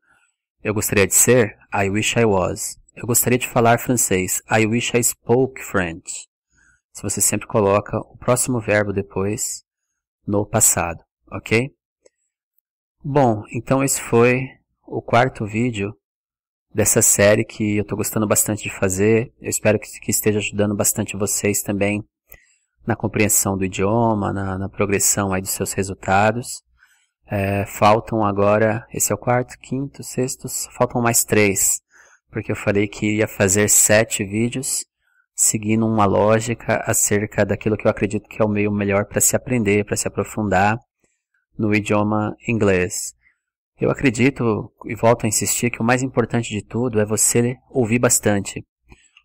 [SPEAKER 1] eu gostaria de ser, I wish I was. Eu gostaria de falar francês, I wish I spoke French. Se você sempre coloca o próximo verbo depois no passado, ok? Bom, então esse foi o quarto vídeo dessa série que eu estou gostando bastante de fazer. Eu espero que, que esteja ajudando bastante vocês também na compreensão do idioma, na, na progressão aí dos seus resultados. É, faltam agora, esse é o quarto, quinto, sexto, faltam mais três, porque eu falei que ia fazer sete vídeos seguindo uma lógica acerca daquilo que eu acredito que é o meio melhor para se aprender, para se aprofundar no idioma inglês. Eu acredito e volto a insistir que o mais importante de tudo é você ouvir bastante,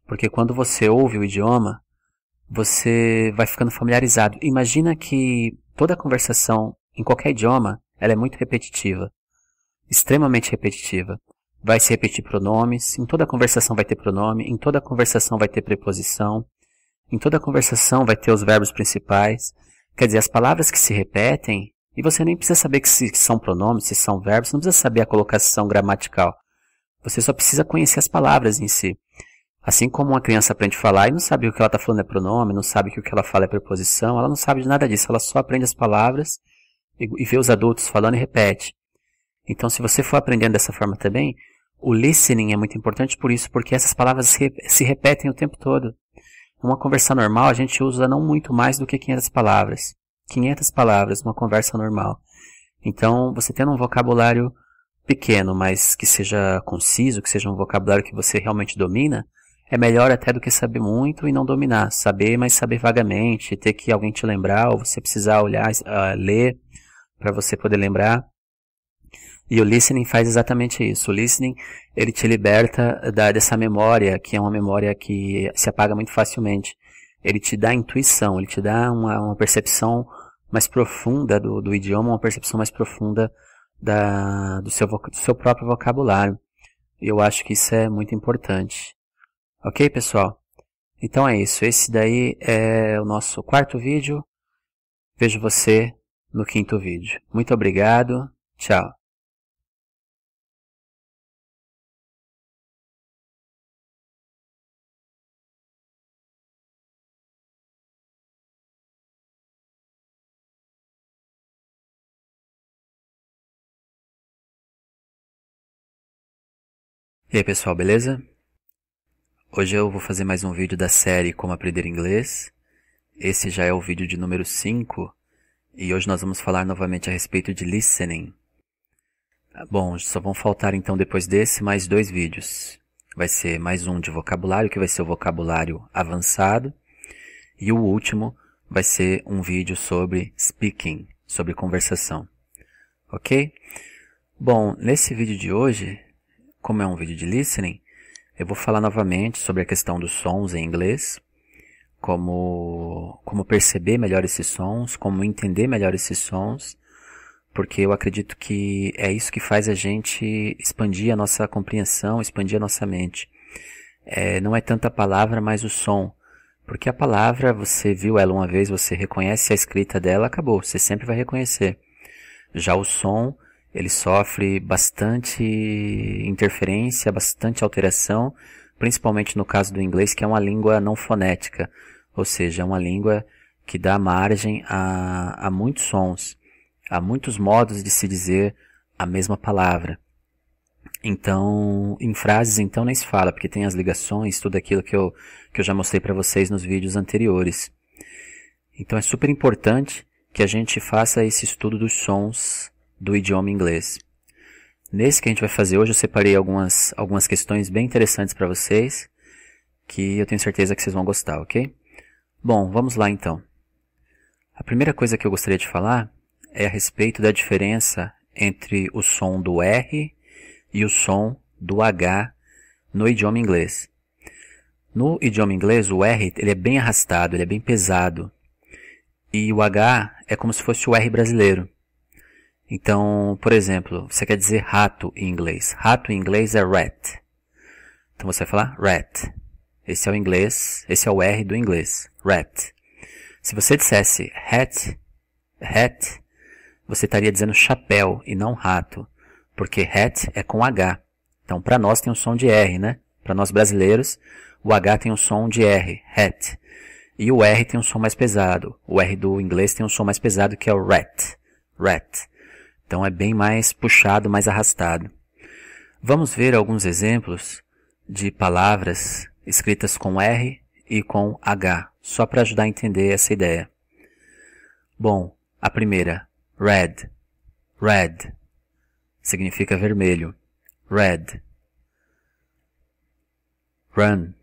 [SPEAKER 1] porque quando você ouve o idioma, você vai ficando familiarizado. Imagina que toda conversação em qualquer idioma, ela é muito repetitiva, extremamente repetitiva. Vai se repetir pronomes, em toda conversação vai ter pronome, em toda conversação vai ter preposição, em toda conversação vai ter os verbos principais. Quer dizer, as palavras que se repetem, e você nem precisa saber que se são pronomes, se são verbos, não precisa saber a colocação gramatical. Você só precisa conhecer as palavras em si. Assim como uma criança aprende a falar e não sabe o que ela está falando é pronome, não sabe que o que ela fala é preposição, ela não sabe de nada disso, ela só aprende as palavras e vê os adultos falando e repete. Então, se você for aprendendo dessa forma também, o listening é muito importante por isso, porque essas palavras se, se repetem o tempo todo. Uma conversa normal, a gente usa não muito mais do que 500 palavras. 500 palavras, uma conversa normal. Então, você tendo um vocabulário pequeno, mas que seja conciso, que seja um vocabulário que você realmente domina, é melhor até do que saber muito e não dominar. Saber, mas saber vagamente, ter que alguém te lembrar, ou você precisar olhar, uh, ler, para você poder lembrar. E o listening faz exatamente isso. O listening, ele te liberta da, dessa memória, que é uma memória que se apaga muito facilmente. Ele te dá intuição, ele te dá uma, uma percepção mais profunda do, do, idioma, uma percepção mais profunda da, do, seu, do seu próprio vocabulário. E Eu acho que isso é muito importante. Ok, pessoal? Então é isso. Esse daí é o nosso quarto vídeo. Vejo você no quinto vídeo. Muito obrigado. Tchau. E aí, pessoal, beleza? Hoje eu vou fazer mais um vídeo da série Como Aprender Inglês. Esse já é o vídeo de número 5 e hoje nós vamos falar novamente a respeito de listening. Tá bom, só vão faltar então depois desse mais dois vídeos. Vai ser mais um de vocabulário, que vai ser o vocabulário avançado, e o último vai ser um vídeo sobre speaking, sobre conversação. Ok? Bom, nesse vídeo de hoje, como é um vídeo de listening, eu vou falar novamente sobre a questão dos sons em inglês, como, como perceber melhor esses sons, como entender melhor esses sons, porque eu acredito que é isso que faz a gente expandir a nossa compreensão, expandir a nossa mente. É, não é tanta a palavra, mas o som. Porque a palavra, você viu ela uma vez, você reconhece a escrita dela, acabou, você sempre vai reconhecer. Já o som, ele sofre bastante interferência, bastante alteração, principalmente no caso do inglês, que é uma língua não fonética, ou seja, é uma língua que dá margem a, a muitos sons, a muitos modos de se dizer a mesma palavra. Então, em frases então nem se fala, porque tem as ligações, tudo aquilo que eu, que eu já mostrei para vocês nos vídeos anteriores. Então é super importante que a gente faça esse estudo dos sons do idioma inglês. Nesse que a gente vai fazer hoje, eu separei algumas, algumas questões bem interessantes para vocês, que eu tenho certeza que vocês vão gostar, ok? Bom, vamos lá então. A primeira coisa que eu gostaria de falar é a respeito da diferença entre o som do R e o som do H no idioma inglês. No idioma inglês, o R ele é bem arrastado, ele é bem pesado. E o H é como se fosse o R brasileiro. Então, por exemplo, você quer dizer rato em inglês. Rato em inglês é rat. Então você vai falar rat. Esse é o inglês, esse é o R do inglês, rat. Se você dissesse hat, hat, você estaria dizendo chapéu e não rato, porque hat é com H. Então, para nós tem um som de R, né? Para nós brasileiros, o H tem um som de R, hat. E o R tem um som mais pesado. O R do inglês tem um som mais pesado que é o rat, rat. Então é bem mais puxado, mais arrastado. Vamos ver alguns exemplos de palavras escritas com R e com H, só para ajudar a entender essa ideia. Bom, a primeira, red, red, significa vermelho, red. Run,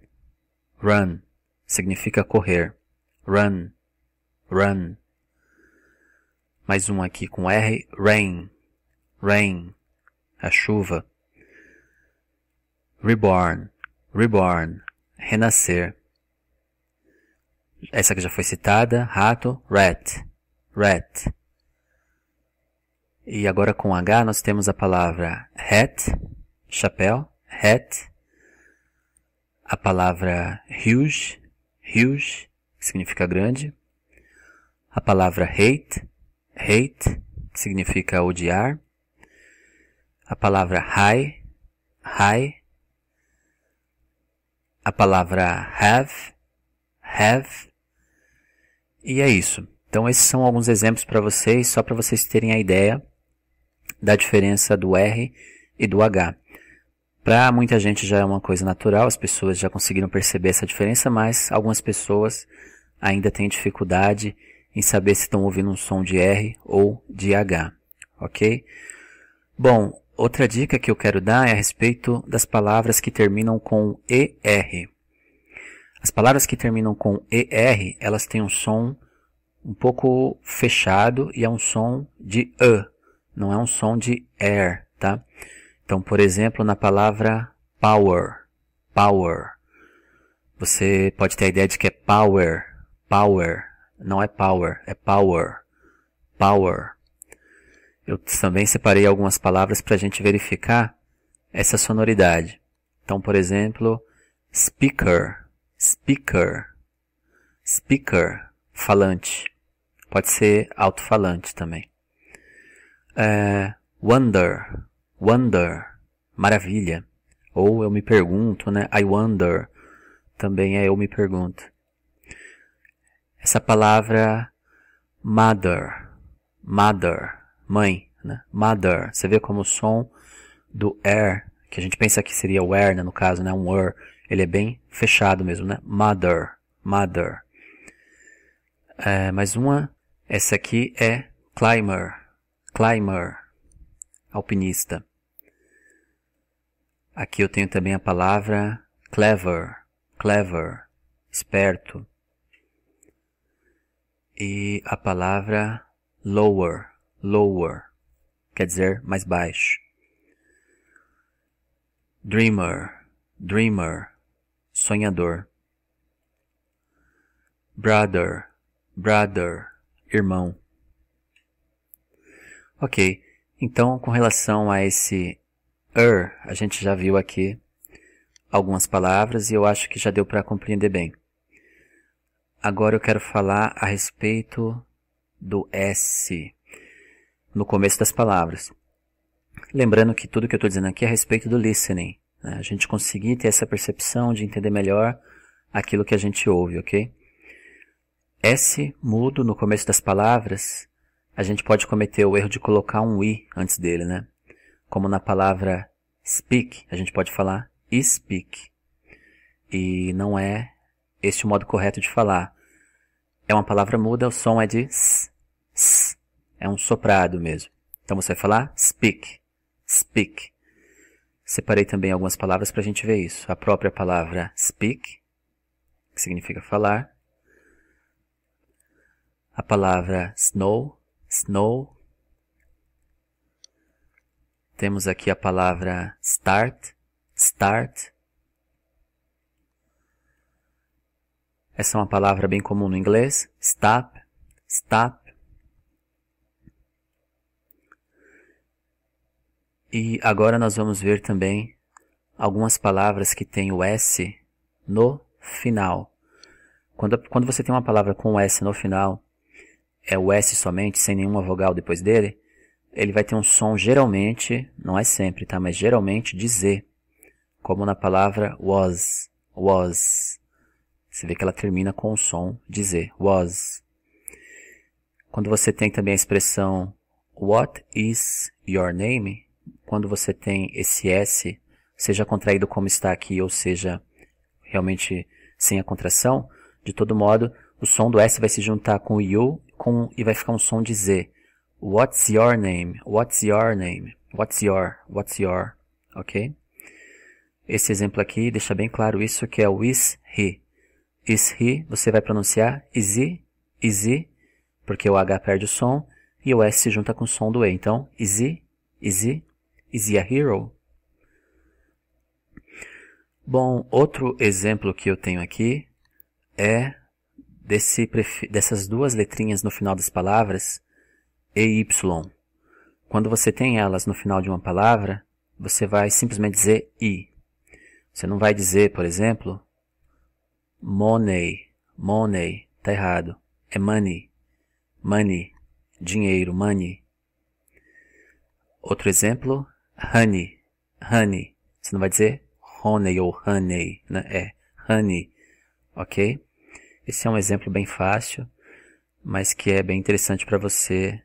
[SPEAKER 1] run, significa correr, run, run. Mais um aqui com R. Rain. Rain. A chuva. Reborn. Reborn. Renascer. Essa que já foi citada. Rato. Rat. Rat. E agora com H nós temos a palavra hat, chapéu, hat, a palavra huge, huge, que significa grande, a palavra hate, hate, que significa odiar. A palavra high, high. A palavra have, have. E é isso. Então esses são alguns exemplos para vocês, só para vocês terem a ideia da diferença do R e do H. Para muita gente já é uma coisa natural, as pessoas já conseguiram perceber essa diferença, mas algumas pessoas ainda têm dificuldade em saber se estão ouvindo um som de R ou de H, ok? Bom, outra dica que eu quero dar é a respeito das palavras que terminam com ER. As palavras que terminam com ER, elas têm um som um pouco fechado e é um som de E, não é um som de r, tá? Então, por exemplo, na palavra power, power, você pode ter a ideia de que é power, power, não é power, é power. Power. Eu também separei algumas palavras para a gente verificar essa sonoridade. Então, por exemplo, speaker, speaker, speaker, falante. Pode ser alto-falante também. É, wonder, wonder, maravilha. Ou eu me pergunto, né? I wonder também é eu me pergunto essa palavra mother, mother, mãe, né? mother. Você vê como o som do air, er, que a gente pensa que seria o air, er, né? no caso, né? um er, ele é bem fechado mesmo, né? Mother, mother. É, mais uma, essa aqui é climber, climber, alpinista. Aqui eu tenho também a palavra clever, clever, esperto e a palavra lower, lower, quer dizer mais baixo. Dreamer, dreamer, sonhador. Brother, brother, irmão. Ok, então com relação a esse er, a gente já viu aqui algumas palavras e eu acho que já deu para compreender bem. Agora eu quero falar a respeito do S no começo das palavras. Lembrando que tudo que eu estou dizendo aqui é a respeito do listening. Né? A gente conseguir ter essa percepção de entender melhor aquilo que a gente ouve, ok? S mudo no começo das palavras, a gente pode cometer o erro de colocar um i antes dele, né? Como na palavra speak, a gente pode falar speak. E não é este é o modo correto de falar. É uma palavra muda, o som é de s, s. É um soprado mesmo. Então você vai falar speak, speak. Separei também algumas palavras para a gente ver isso. A própria palavra speak, que significa falar. A palavra snow, snow. Temos aqui a palavra start, start. Essa é uma palavra bem comum no inglês. Stop, stop. E agora nós vamos ver também algumas palavras que têm o S no final. Quando, quando você tem uma palavra com o S no final, é o S somente, sem nenhuma vogal depois dele, ele vai ter um som geralmente, não é sempre, tá? Mas geralmente de Z, como na palavra was, was. Você vê que ela termina com o som de Z, was. Quando você tem também a expressão what is your name, quando você tem esse S, seja contraído como está aqui, ou seja, realmente sem a contração, de todo modo, o som do S vai se juntar com o you com, e vai ficar um som de Z. What's your name? What's your name? What's your? What's your? Ok? Esse exemplo aqui deixa bem claro isso que é o is he. Isri, você vai pronunciar izi, izi, porque o H perde o som e o S se junta com o som do E. Então, izi, izi, izi a hero? Bom, outro exemplo que eu tenho aqui é desse, dessas duas letrinhas no final das palavras, e y. Quando você tem elas no final de uma palavra, você vai simplesmente dizer i. Você não vai dizer, por exemplo, Money, money, tá errado. É money, money, dinheiro, money. Outro exemplo, honey, honey. Você não vai dizer honey ou honey, né? É honey, ok? Esse é um exemplo bem fácil, mas que é bem interessante para você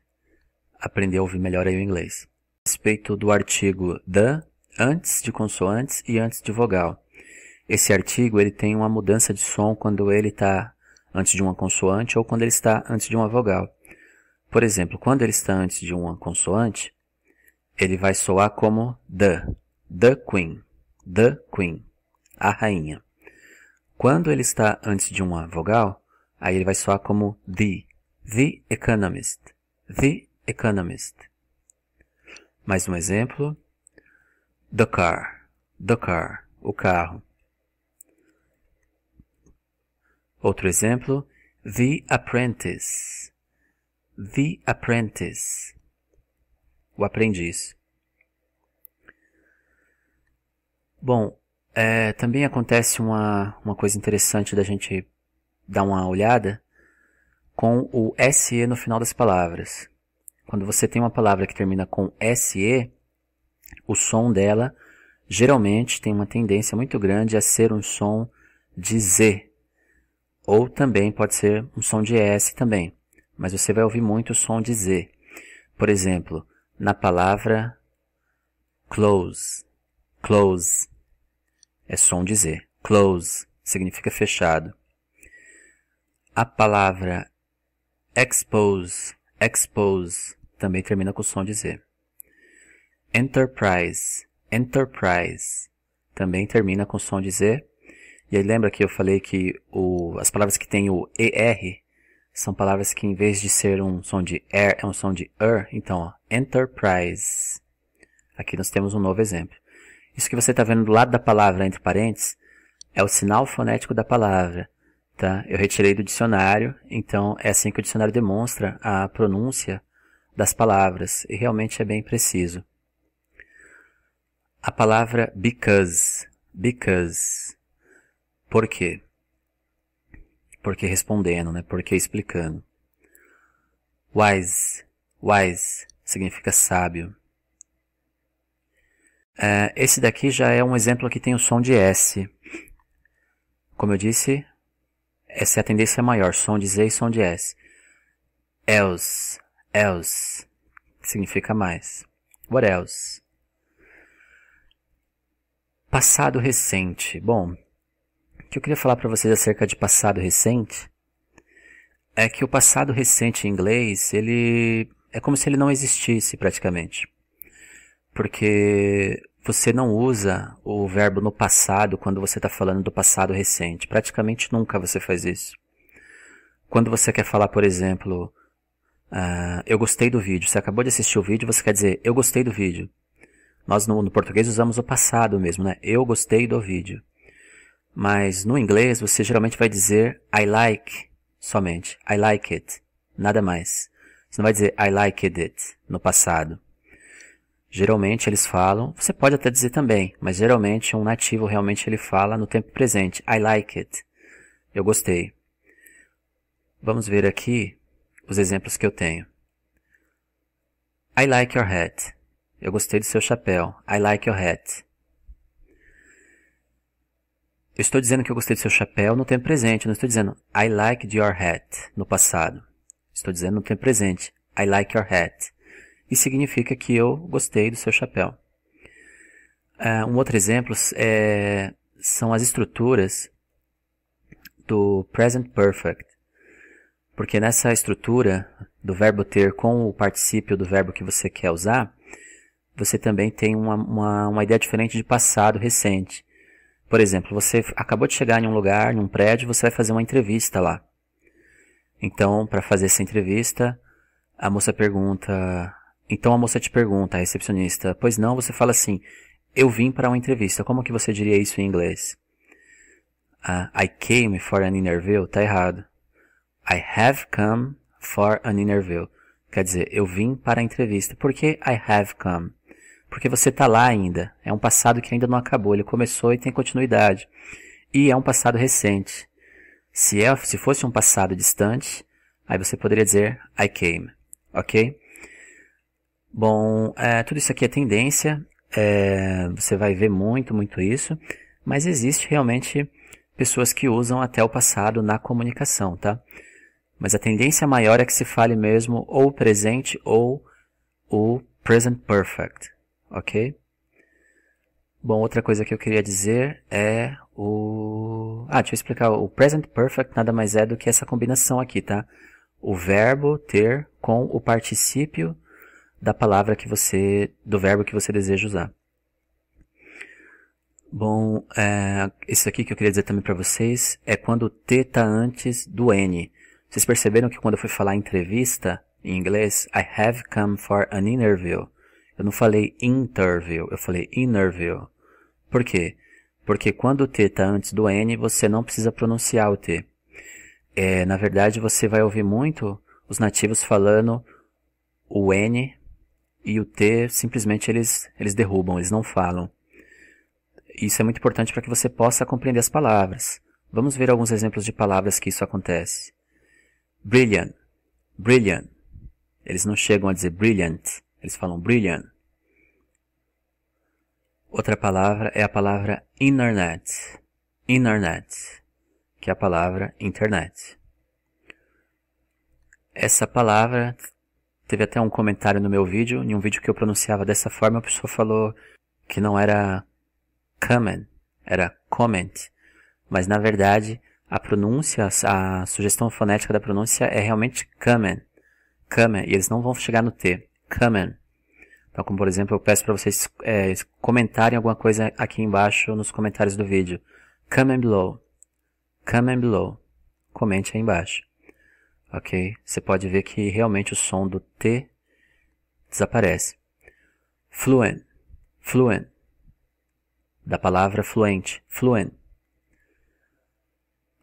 [SPEAKER 1] aprender a ouvir melhor aí o inglês. A respeito do artigo the, antes de consoantes e antes de vogal esse artigo ele tem uma mudança de som quando ele está antes de uma consoante ou quando ele está antes de uma vogal. Por exemplo, quando ele está antes de uma consoante, ele vai soar como the, the queen, the queen, a rainha. Quando ele está antes de uma vogal, aí ele vai soar como the, the economist, the economist. Mais um exemplo, the car, the car, o carro. Outro exemplo, The Apprentice. The Apprentice. O aprendiz. Bom, é, também acontece uma, uma coisa interessante da gente dar uma olhada com o SE no final das palavras. Quando você tem uma palavra que termina com SE, o som dela geralmente tem uma tendência muito grande a ser um som de Z, ou também pode ser um som de S também, mas você vai ouvir muito o som de Z. Por exemplo, na palavra close, close, é som de Z. Close significa fechado. A palavra expose, expose, também termina com som de Z. Enterprise, enterprise, também termina com som de Z. E aí lembra que eu falei que o, as palavras que tem o ER são palavras que em vez de ser um som de er, é um som de er. Então, ó, enterprise. Aqui nós temos um novo exemplo. Isso que você está vendo do lado da palavra entre parênteses é o sinal fonético da palavra. Tá? Eu retirei do dicionário, então é assim que o dicionário demonstra a pronúncia das palavras, e realmente é bem preciso. A palavra because, because, por quê? Porque respondendo, né? Porque explicando. Wise, wise significa sábio. É, esse daqui já é um exemplo que tem o som de S. Como eu disse, essa é a tendência maior, som de Z e som de S. Else, else, significa mais. What else? Passado recente. Bom, que eu queria falar para vocês acerca de passado recente é que o passado recente em inglês, ele é como se ele não existisse praticamente. Porque você não usa o verbo no passado quando você está falando do passado recente. Praticamente nunca você faz isso. Quando você quer falar, por exemplo, uh, eu gostei do vídeo. Você acabou de assistir o vídeo, você quer dizer eu gostei do vídeo. Nós no, no português usamos o passado mesmo, né? Eu gostei do vídeo. Mas no inglês você geralmente vai dizer I like somente. I like it. Nada mais. Você não vai dizer I liked it no passado. Geralmente eles falam, você pode até dizer também, mas geralmente um nativo realmente ele fala no tempo presente. I like it. Eu gostei. Vamos ver aqui os exemplos que eu tenho. I like your hat. Eu gostei do seu chapéu. I like your hat. Eu estou dizendo que eu gostei do seu chapéu no tempo presente, não estou dizendo I liked your hat no passado. Estou dizendo no tempo presente I like your hat. E significa que eu gostei do seu chapéu. Uh, um outro exemplo é, são as estruturas do present perfect. Porque nessa estrutura do verbo ter com o particípio do verbo que você quer usar, você também tem uma, uma, uma ideia diferente de passado recente. Por exemplo, você acabou de chegar em um lugar, num prédio, você vai fazer uma entrevista lá. Então, para fazer essa entrevista, a moça pergunta. Então a moça te pergunta, a recepcionista, pois não, você fala assim, eu vim para uma entrevista, como que você diria isso em inglês? Uh, I came for an interview, tá errado. I have come for an interview. Quer dizer, eu vim para a entrevista. Por que I have come? porque você está lá ainda. É um passado que ainda não acabou, ele começou e tem continuidade. E é um passado recente. Se, é, se fosse um passado distante, aí você poderia dizer I came, ok? Bom, é, tudo isso aqui é tendência, é, você vai ver muito, muito isso, mas existe realmente pessoas que usam até o passado na comunicação, tá? Mas a tendência maior é que se fale mesmo ou o presente ou o present perfect, ok? Bom, outra coisa que eu queria dizer é o... Ah, deixa eu explicar. O present perfect nada mais é do que essa combinação aqui, tá? O verbo ter com o particípio da palavra que você... do verbo que você deseja usar. Bom, é, isso aqui que eu queria dizer também para vocês é quando o T tá antes do N. Vocês perceberam que quando eu fui falar entrevista em inglês, I have come for an interview. Eu não falei interview, eu falei interview. Por quê? Porque quando o T está antes do N, você não precisa pronunciar o T. É, na verdade, você vai ouvir muito os nativos falando o N e o T, simplesmente eles, eles derrubam, eles não falam. Isso é muito importante para que você possa compreender as palavras. Vamos ver alguns exemplos de palavras que isso acontece. Brilliant, brilliant. Eles não chegam a dizer brilliant, eles falam brilliant. Outra palavra é a palavra internet. Internet, que é a palavra internet. Essa palavra teve até um comentário no meu vídeo, em um vídeo que eu pronunciava dessa forma, a pessoa falou que não era comment, era comment. Mas na verdade, a pronúncia, a sugestão fonética da pronúncia é realmente comment. Comment, e eles não vão chegar no T comment. Então, como por exemplo, eu peço para vocês é, comentarem alguma coisa aqui embaixo nos comentários do vídeo. Comment below. Comment below. Comente aí embaixo. Ok? Você pode ver que realmente o som do T desaparece. Fluent. Fluent. Da palavra fluente. Fluent.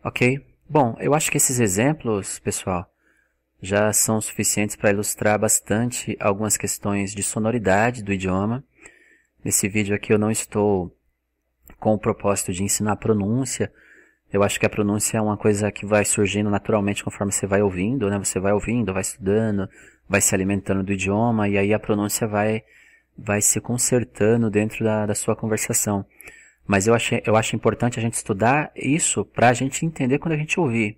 [SPEAKER 1] Ok? Bom, eu acho que esses exemplos, pessoal, já são suficientes para ilustrar bastante algumas questões de sonoridade do idioma. Nesse vídeo aqui eu não estou com o propósito de ensinar a pronúncia. Eu acho que a pronúncia é uma coisa que vai surgindo naturalmente conforme você vai ouvindo, né? Você vai ouvindo, vai estudando, vai se alimentando do idioma e aí a pronúncia vai vai se consertando dentro da, da sua conversação. Mas eu, achei, eu acho importante a gente estudar isso para a gente entender quando a gente ouvir.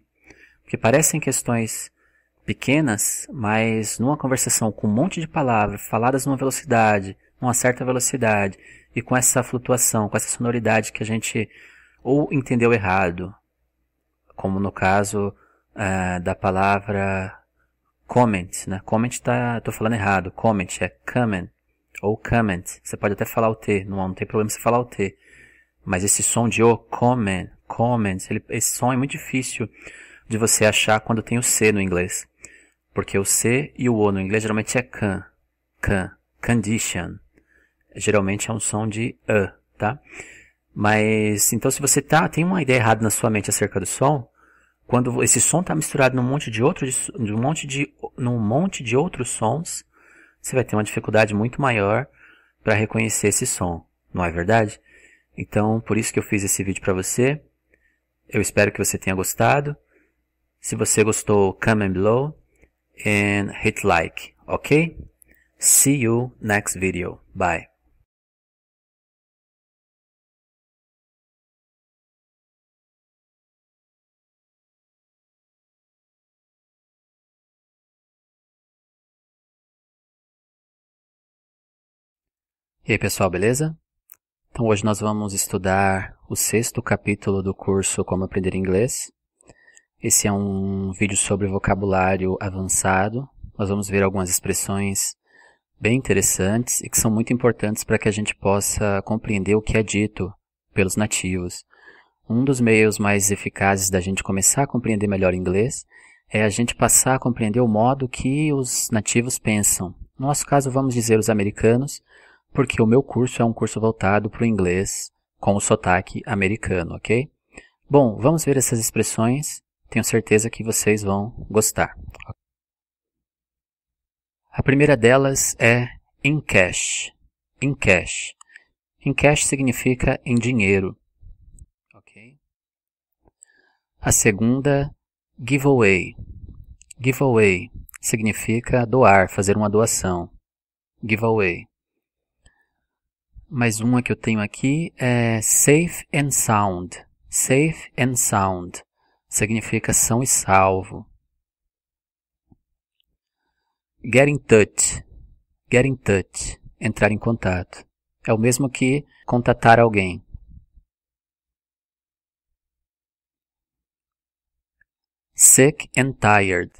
[SPEAKER 1] Porque parecem questões pequenas, mas numa conversação com um monte de palavras faladas numa velocidade, numa certa velocidade, e com essa flutuação, com essa sonoridade que a gente ou entendeu errado, como no caso uh, da palavra comment, né? Comment tá, tô falando errado, comment é comment, ou comment, você pode até falar o T, não, não tem problema você falar o T, mas esse som de O, comment, comment, ele, esse som é muito difícil de você achar quando tem o C no inglês. Porque o C e o O no inglês geralmente é can, can, condition. Geralmente é um som de a, tá? Mas, então se você tá, tem uma ideia errada na sua mente acerca do som, quando esse som está misturado num monte de outro, num monte de, num monte de outros sons, você vai ter uma dificuldade muito maior para reconhecer esse som, não é verdade? Então, por isso que eu fiz esse vídeo para você. Eu espero que você tenha gostado. Se você gostou, comment below and hit like, okay? See you next video. Bye. E aí pessoal, beleza? Então hoje nós vamos estudar o sexto capítulo do curso Como Aprender Inglês. Esse é um vídeo sobre vocabulário avançado. Nós vamos ver algumas expressões bem interessantes e que são muito importantes para que a gente possa compreender o que é dito pelos nativos. Um dos meios mais eficazes da gente começar a compreender melhor inglês é a gente passar a compreender o modo que os nativos pensam. No nosso caso, vamos dizer os americanos, porque o meu curso é um curso voltado para o inglês com o sotaque americano, ok? Bom, vamos ver essas expressões tenho certeza que vocês vão gostar. A primeira delas é in cash. In cash. In cash significa em dinheiro. Okay. A segunda, giveaway. Giveaway significa doar, fazer uma doação. Giveaway. Mais uma que eu tenho aqui é safe and sound. Safe and sound significa são e salvo. Get in touch. Get in touch. Entrar em contato. É o mesmo que contatar alguém. Sick and tired.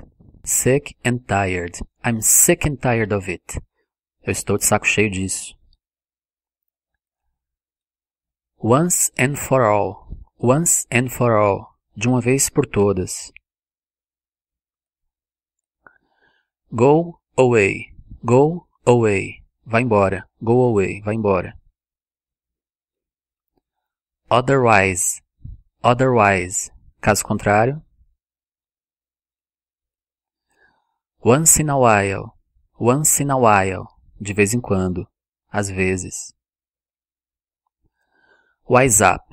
[SPEAKER 1] Sick and tired. I'm sick and tired of it. Eu estou de saco cheio disso. Once and for all. Once and for all de uma vez por todas. Go away, go away, vai embora, go away, vai embora. Otherwise, otherwise, caso contrário. Once in a while, once in a while, de vez em quando, às vezes. Wise up,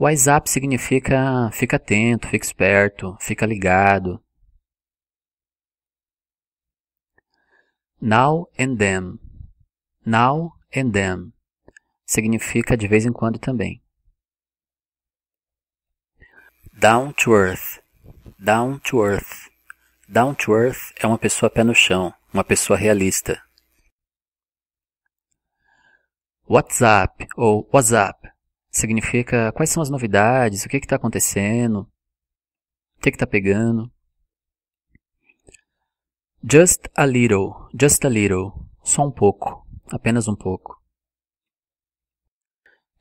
[SPEAKER 1] WhatsApp significa fica atento, fica esperto, fica ligado. Now and then. Now and then. Significa de vez em quando também. Down to earth. Down to earth. Down to earth é uma pessoa pé no chão, uma pessoa realista. WhatsApp ou WhatsApp Significa quais são as novidades, o que é está acontecendo, o que é está pegando. Just a little, just a little, só um pouco, apenas um pouco.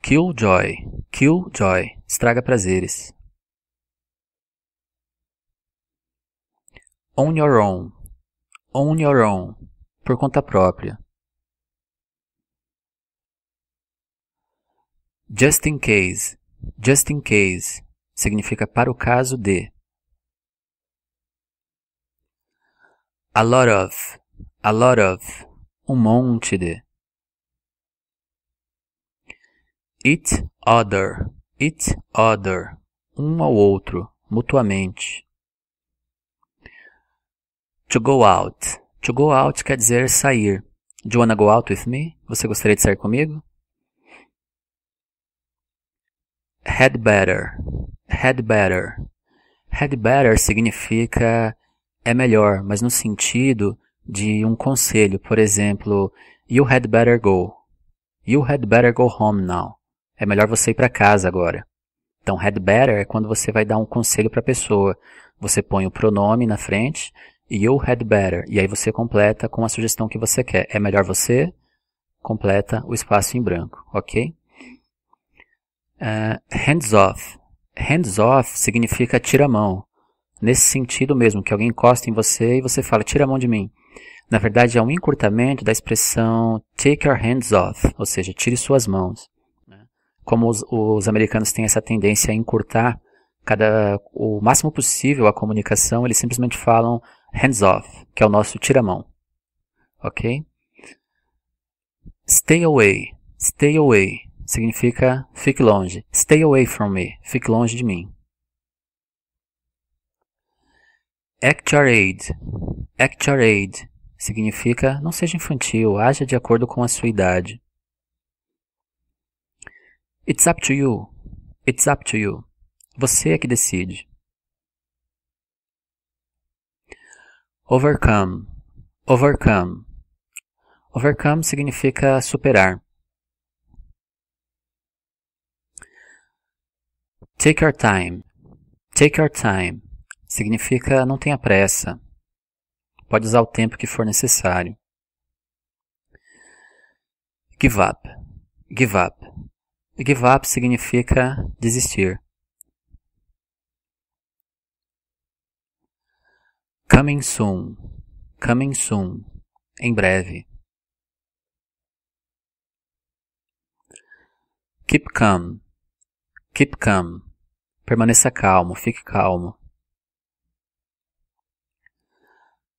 [SPEAKER 1] Kill joy, kill joy, estraga prazeres. On your own, on your own, por conta própria. Just in case. Just in case significa para o caso de. A lot of. A lot of. Um monte de. It other. it other. Um ao outro, mutuamente. To go out. To go out quer dizer sair. Do you wanna go out with me? Você gostaria de sair comigo? Had better. Had better. Had better significa é melhor, mas no sentido de um conselho. Por exemplo, you had better go. You had better go home now. É melhor você ir para casa agora. Então, had better é quando você vai dar um conselho para a pessoa. Você põe o pronome na frente, you had better, e aí você completa com a sugestão que você quer. É melhor você, completa o espaço em branco, ok? Uh, hands off. Hands off significa tira a mão. Nesse sentido mesmo, que alguém encosta em você e você fala, tira a mão de mim. Na verdade, é um encurtamento da expressão take your hands off, ou seja, tire suas mãos. Né? Como os, os americanos têm essa tendência a encurtar cada, o máximo possível a comunicação, eles simplesmente falam hands off, que é o nosso tira a mão. Ok? Stay away. Stay away significa fique longe. Stay away from me. Fique longe de mim. Act act your your aid. significa não seja infantil, haja de acordo com a sua idade. It's up to you. It's up to you. Você é que decide. Overcome. Overcome. Overcome significa superar. Take your time. Take your time significa não tenha pressa. Pode usar o tempo que for necessário. Give up. Give up. Give up significa desistir. Coming soon. Coming soon. Em breve. Keep calm. Keep calm Permaneça calmo, fique calmo.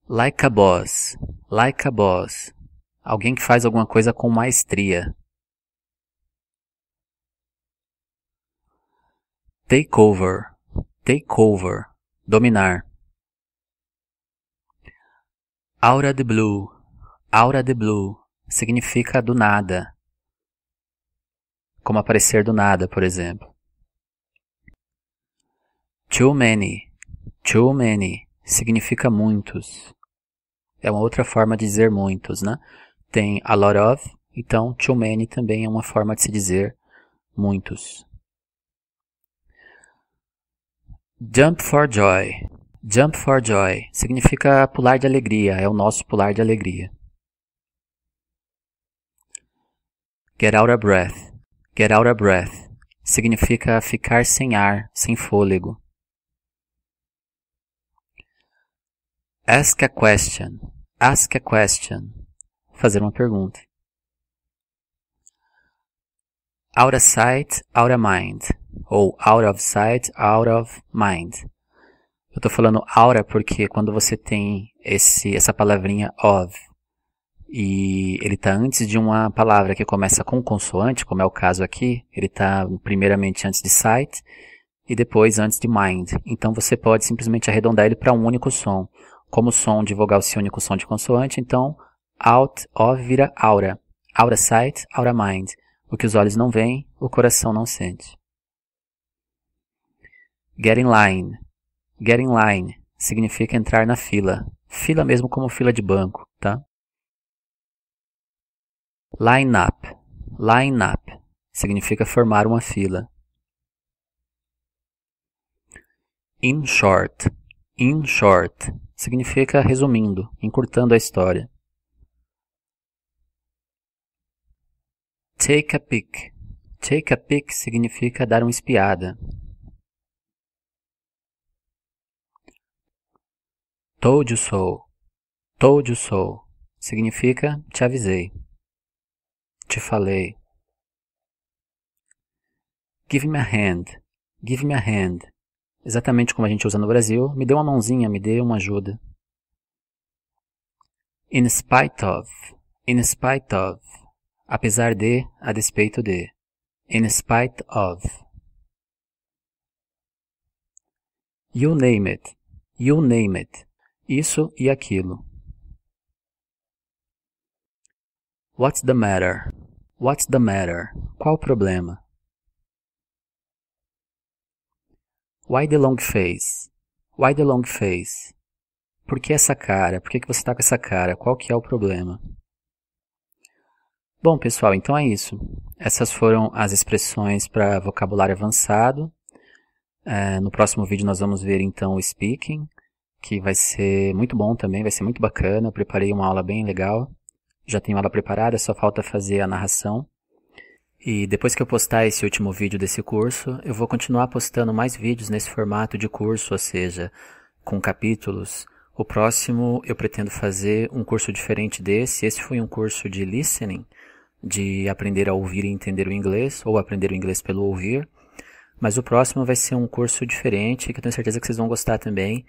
[SPEAKER 1] Like a boss, like a boss. Alguém que faz alguma coisa com maestria. Take over, take over. Dominar. Aura de blue, aura de blue. Significa do nada. Como aparecer do nada, por exemplo. Too many. Too many significa muitos. É uma outra forma de dizer muitos, né? Tem a lot of, então too many também é uma forma de se dizer muitos. Jump for joy. Jump for joy significa pular de alegria, é o nosso pular de alegria. Get out of breath. Get out of breath significa ficar sem ar, sem fôlego. Ask a question. Ask a question. Fazer uma pergunta. Out of sight, out of mind. Ou out of sight, out of mind. Eu estou falando aura porque quando você tem esse, essa palavrinha of e ele está antes de uma palavra que começa com consoante, como é o caso aqui, ele está primeiramente antes de sight e depois antes de mind. Então você pode simplesmente arredondar ele para um único som. Como som de vogal se une com som de consoante, então out of vira aura. Aura sight, aura mind. O que os olhos não veem, o coração não sente. Get in line. Get in line significa entrar na fila. Fila mesmo como fila de banco, tá? Line up. Line up significa formar uma fila. In short. In short significa resumindo, encurtando a história. Take a peek. Take a peek significa dar uma espiada. Told you so. Told you so significa te avisei. Te falei. Give me a hand. Give me a hand exatamente como a gente usa no Brasil, me dê uma mãozinha, me dê uma ajuda. In spite of, in spite of, apesar de, a despeito de, in spite of. You name it, you name it, isso e aquilo. What's the matter? What's the matter? Qual o problema? Why the long face? Why the long face? Por que essa cara? Por que, que você está com essa cara? Qual que é o problema? Bom, pessoal, então é isso. Essas foram as expressões para vocabulário avançado. É, no próximo vídeo nós vamos ver então o speaking, que vai ser muito bom também, vai ser muito bacana. Eu preparei uma aula bem legal. Já tenho aula preparada, só falta fazer a narração. E depois que eu postar esse último vídeo desse curso, eu vou continuar postando mais vídeos nesse formato de curso, ou seja, com capítulos. O próximo eu pretendo fazer um curso diferente desse. Esse foi um curso de listening, de aprender a ouvir e entender o inglês, ou aprender o inglês pelo ouvir. Mas o próximo vai ser um curso diferente, que eu tenho certeza que vocês vão gostar também.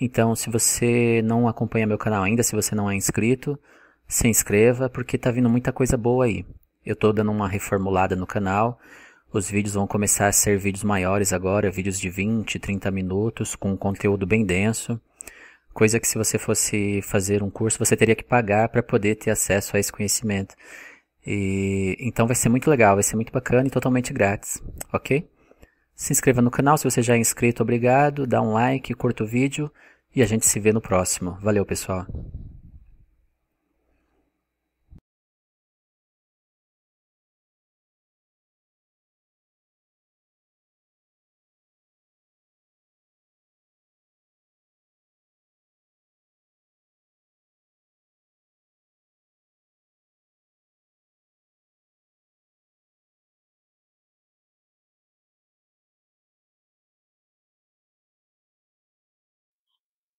[SPEAKER 1] Então, se você não acompanha meu canal ainda, se você não é inscrito, se inscreva, porque tá vindo muita coisa boa aí. Eu estou dando uma reformulada no canal. Os vídeos vão começar a ser vídeos maiores agora, vídeos de 20, 30 minutos, com um conteúdo bem denso. Coisa que se você fosse fazer um curso, você teria que pagar para poder ter acesso a esse conhecimento. E, então vai ser muito legal, vai ser muito bacana e totalmente grátis, ok? Se inscreva no canal, se você já é inscrito, obrigado, dá um like, curta o vídeo e a gente se vê no próximo. Valeu, pessoal!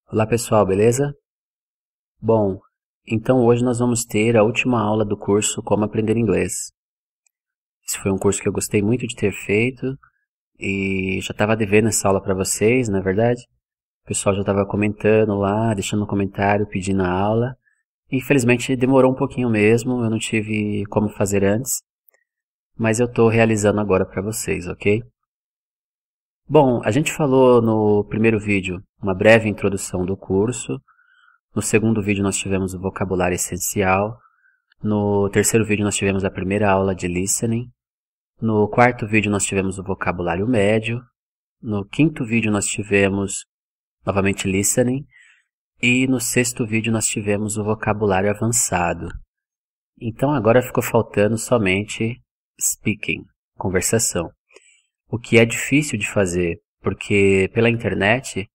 [SPEAKER 1] Olá pessoal, beleza? Bom, então hoje nós vamos ter a última aula do curso Como Aprender Inglês. Esse foi um curso que eu gostei muito de ter feito e já estava devendo essa aula para vocês, na é verdade. O pessoal já estava comentando lá, deixando um comentário, pedindo a aula. Infelizmente demorou um pouquinho mesmo, eu não tive como fazer antes, mas eu estou realizando agora para vocês, ok? Bom, a gente falou no primeiro vídeo uma breve introdução do curso, no segundo vídeo nós tivemos o vocabulário essencial, no terceiro vídeo nós tivemos a primeira aula de listening, no quarto vídeo nós tivemos o vocabulário médio, no quinto vídeo nós tivemos novamente listening e no sexto vídeo nós tivemos o vocabulário avançado. Então agora ficou faltando somente speaking, conversação o que é difícil de fazer, porque pela internet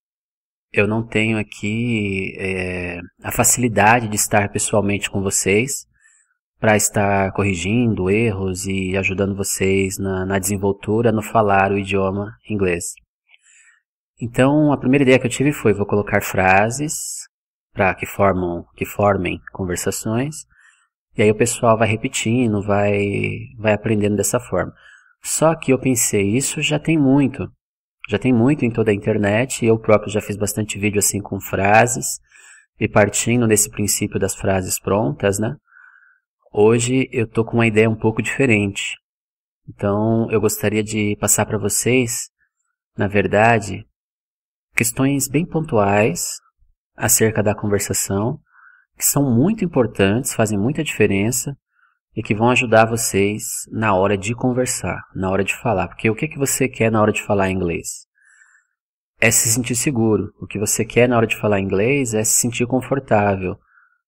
[SPEAKER 1] eu não tenho aqui é, a facilidade de estar pessoalmente com vocês para estar corrigindo erros e ajudando vocês na, na desenvoltura no falar o idioma inglês. Então, a primeira ideia que eu tive foi vou colocar frases para que que formem conversações. E aí o pessoal vai repetindo, vai vai aprendendo dessa forma. Só que eu pensei, isso já tem muito. Já tem muito em toda a internet, e eu próprio já fiz bastante vídeo assim com frases, e partindo desse princípio das frases prontas, né? Hoje eu tô com uma ideia um pouco diferente. Então, eu gostaria de passar para vocês, na verdade, questões bem pontuais acerca da conversação, que são muito importantes, fazem muita diferença e que vão ajudar vocês na hora de conversar, na hora de falar. Porque o que, que você quer na hora de falar inglês? É se sentir seguro. O que você quer na hora de falar inglês é se sentir confortável.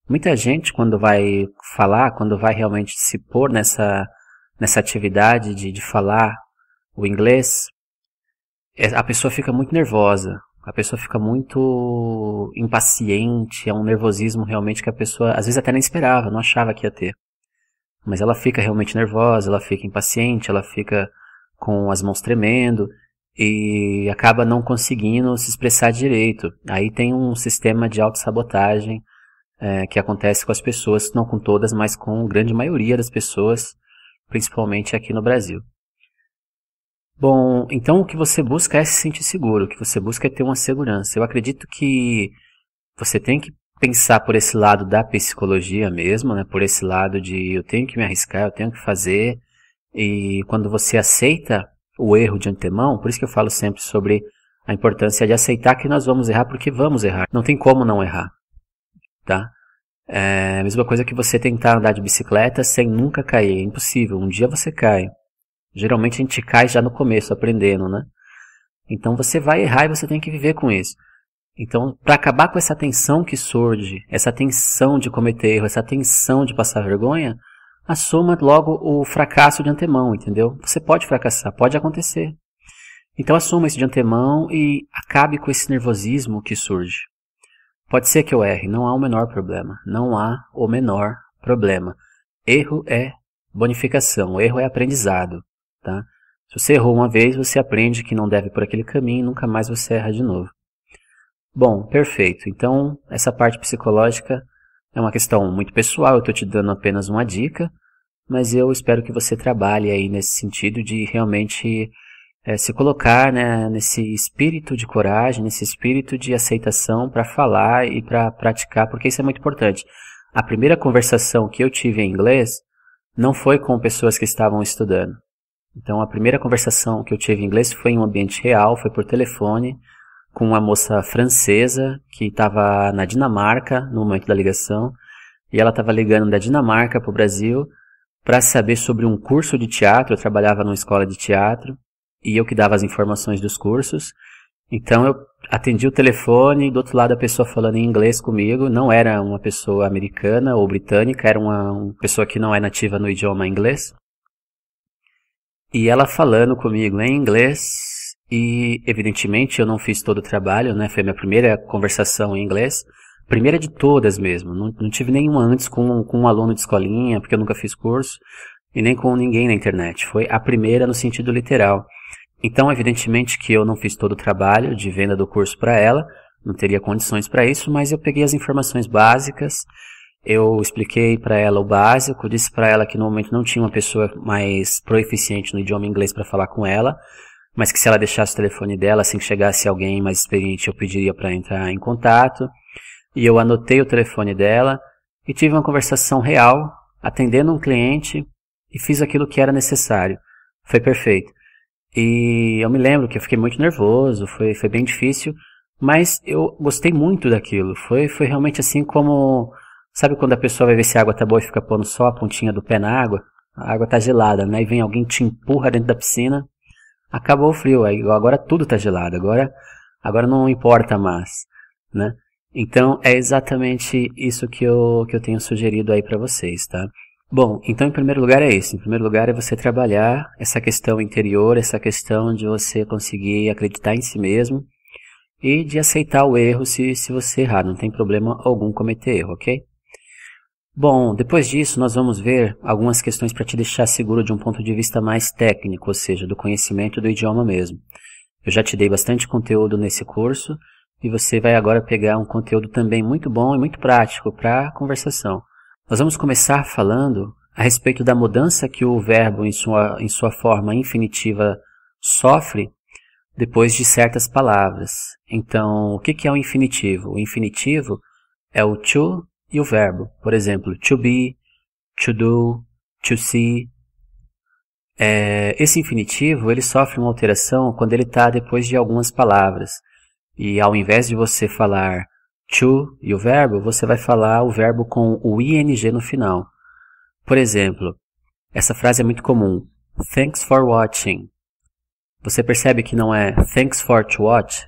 [SPEAKER 1] Muita gente, quando vai falar, quando vai realmente se pôr nessa, nessa atividade de, de falar o inglês, é, a pessoa fica muito nervosa, a pessoa fica muito impaciente, é um nervosismo realmente que a pessoa às vezes até nem esperava, não achava que ia ter. Mas ela fica realmente nervosa, ela fica impaciente, ela fica com as mãos tremendo e acaba não conseguindo se expressar direito. Aí tem um sistema de autossabotagem é, que acontece com as pessoas, não com todas, mas com a grande maioria das pessoas, principalmente aqui no Brasil. Bom, então o que você busca é se sentir seguro, o que você busca é ter uma segurança. Eu acredito que você tem que pensar por esse lado da psicologia mesmo, né? Por esse lado de eu tenho que me arriscar, eu tenho que fazer. E quando você aceita o erro de antemão, por isso que eu falo sempre sobre a importância de aceitar que nós vamos errar porque vamos errar. Não tem como não errar, tá? É a mesma coisa que você tentar andar de bicicleta sem nunca cair. É impossível. Um dia você cai. Geralmente a gente cai já no começo, aprendendo, né? Então você vai errar e você tem que viver com isso. Então, para acabar com essa tensão que surge, essa tensão de cometer erro, essa tensão de passar vergonha, assuma logo o fracasso de antemão, entendeu? Você pode fracassar, pode acontecer. Então, assuma isso de antemão e acabe com esse nervosismo que surge. Pode ser que eu erre, não há o menor problema. Não há o menor problema. Erro é bonificação, erro é aprendizado, tá? Se você errou uma vez, você aprende que não deve por aquele caminho e nunca mais você erra de novo. Bom, perfeito. Então, essa parte psicológica é uma questão muito pessoal, eu estou te dando apenas uma dica, mas eu espero que você trabalhe aí nesse sentido de realmente é, se colocar né, nesse espírito de coragem, nesse espírito de aceitação para falar e para praticar, porque isso é muito importante. A primeira conversação que eu tive em inglês não foi com pessoas que estavam estudando. Então, a primeira conversação que eu tive em inglês foi em um ambiente real, foi por telefone, com uma moça francesa que estava na Dinamarca no momento da ligação e ela estava ligando da Dinamarca para o Brasil para saber sobre um curso de teatro. Eu trabalhava numa escola de teatro e eu que dava as informações dos cursos. Então eu atendi o telefone, do outro lado a pessoa falando em inglês comigo, não era uma pessoa americana ou britânica, era uma, uma pessoa que não é nativa no idioma inglês. E ela falando comigo em inglês, e, evidentemente, eu não fiz todo o trabalho, né? Foi a minha primeira conversação em inglês. Primeira de todas mesmo. Não, não tive nenhuma antes com, com um aluno de escolinha, porque eu nunca fiz curso. E nem com ninguém na internet. Foi a primeira no sentido literal. Então, evidentemente que eu não fiz todo o trabalho de venda do curso para ela, não teria condições para isso, mas eu peguei as informações básicas, eu expliquei para ela o básico, disse para ela que no momento não tinha uma pessoa mais proeficiente no idioma inglês para falar com ela, mas que se ela deixasse o telefone dela, assim que chegasse alguém mais experiente, eu pediria para entrar em contato. E eu anotei o telefone dela e tive uma conversação real, atendendo um cliente e fiz aquilo que era necessário. Foi perfeito. E eu me lembro que eu fiquei muito nervoso, foi, foi bem difícil, mas eu gostei muito daquilo. Foi, foi realmente assim como. Sabe quando a pessoa vai ver se a água tá boa e fica pondo só a pontinha do pé na água? A água tá gelada, né? E vem alguém te empurra dentro da piscina acabou o frio, agora tudo está gelado, agora, agora não importa mais, né? Então é exatamente isso que eu, que eu tenho sugerido aí para vocês, tá? Bom, então em primeiro lugar é isso. Em primeiro lugar é você trabalhar essa questão interior, essa questão de você conseguir acreditar em si mesmo e de aceitar o erro se, se você errar. Não tem problema algum cometer erro, ok? Bom, depois disso nós vamos ver algumas questões para te deixar seguro de um ponto de vista mais técnico, ou seja, do conhecimento do idioma mesmo. Eu já te dei bastante conteúdo nesse curso e você vai agora pegar um conteúdo também muito bom e muito prático para conversação. Nós vamos começar falando a respeito da mudança que o verbo em sua, em sua forma infinitiva sofre depois de certas palavras. Então, o que, que é o infinitivo? O infinitivo é o to e o verbo. Por exemplo, to be, to do, to see. É, esse infinitivo ele sofre uma alteração quando ele está depois de algumas palavras. E ao invés de você falar to e o verbo, você vai falar o verbo com o ing no final. Por exemplo, essa frase é muito comum. Thanks for watching. Você percebe que não é thanks for to watch?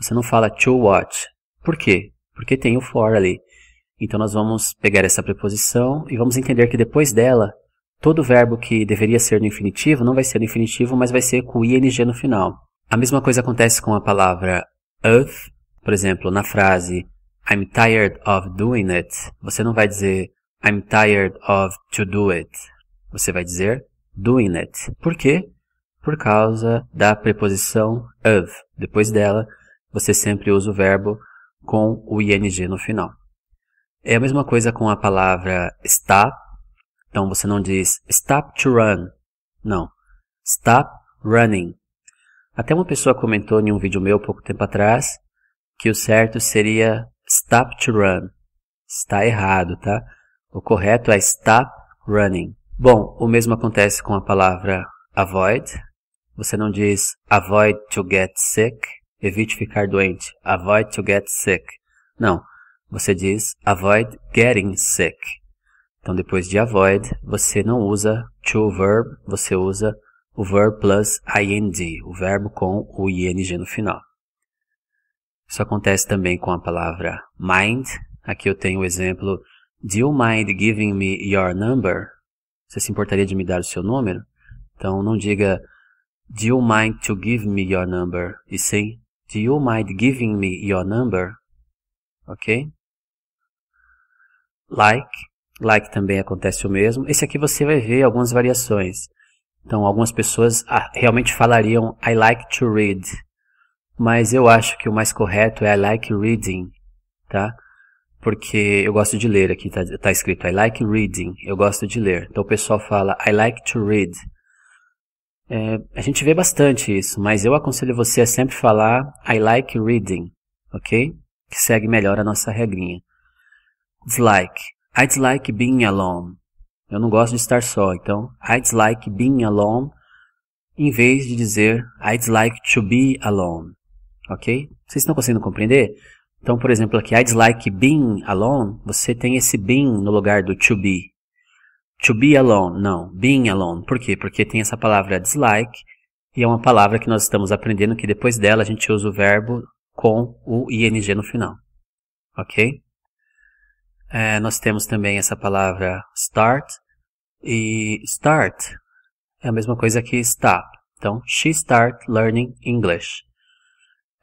[SPEAKER 1] Você não fala to watch. Por quê? Porque tem o for ali. Então nós vamos pegar essa preposição e vamos entender que depois dela, todo verbo que deveria ser no infinitivo não vai ser no infinitivo, mas vai ser com o ing no final. A mesma coisa acontece com a palavra of, por exemplo, na frase I'm tired of doing it, você não vai dizer I'm tired of to do it. Você vai dizer doing it. Por quê? Por causa da preposição of. Depois dela, você sempre usa o verbo com o ing no final. É a mesma coisa com a palavra stop. Então você não diz stop to run. Não. Stop running. Até uma pessoa comentou em um vídeo meu pouco tempo atrás que o certo seria stop to run. Está errado, tá? O correto é stop running. Bom, o mesmo acontece com a palavra avoid. Você não diz avoid to get sick, evite ficar doente, avoid to get sick. Não, você diz avoid getting sick. Então, depois de avoid, você não usa to verb, você usa o verb plus ing, o verbo com o ing no final. Isso acontece também com a palavra mind. Aqui eu tenho o exemplo Do you mind giving me your number? Você se importaria de me dar o seu número? Então não diga Do you mind to give me your number? E sim Do you mind giving me your number? Ok? like, like também acontece o mesmo. Esse aqui você vai ver algumas variações. Então, algumas pessoas ah, realmente falariam I like to read, mas eu acho que o mais correto é I like reading, tá? Porque eu gosto de ler, aqui tá, tá escrito I like reading, eu gosto de ler. Então, o pessoal fala I like to read. É, a gente vê bastante isso, mas eu aconselho você a sempre falar I like reading, ok? Que segue melhor a nossa regrinha dislike. I dislike being alone. Eu não gosto de estar só, então I dislike being alone em vez de dizer I dislike to be alone. Ok? Vocês estão conseguindo compreender? Então, por exemplo, aqui I dislike being alone, você tem esse being no lugar do to be. To be alone, não, being alone. Por quê? Porque tem essa palavra dislike e é uma palavra que nós estamos aprendendo que depois dela a gente usa o verbo com o ing no final. Ok? É, nós temos também essa palavra start e start é a mesma coisa que stop. Então, she start learning English.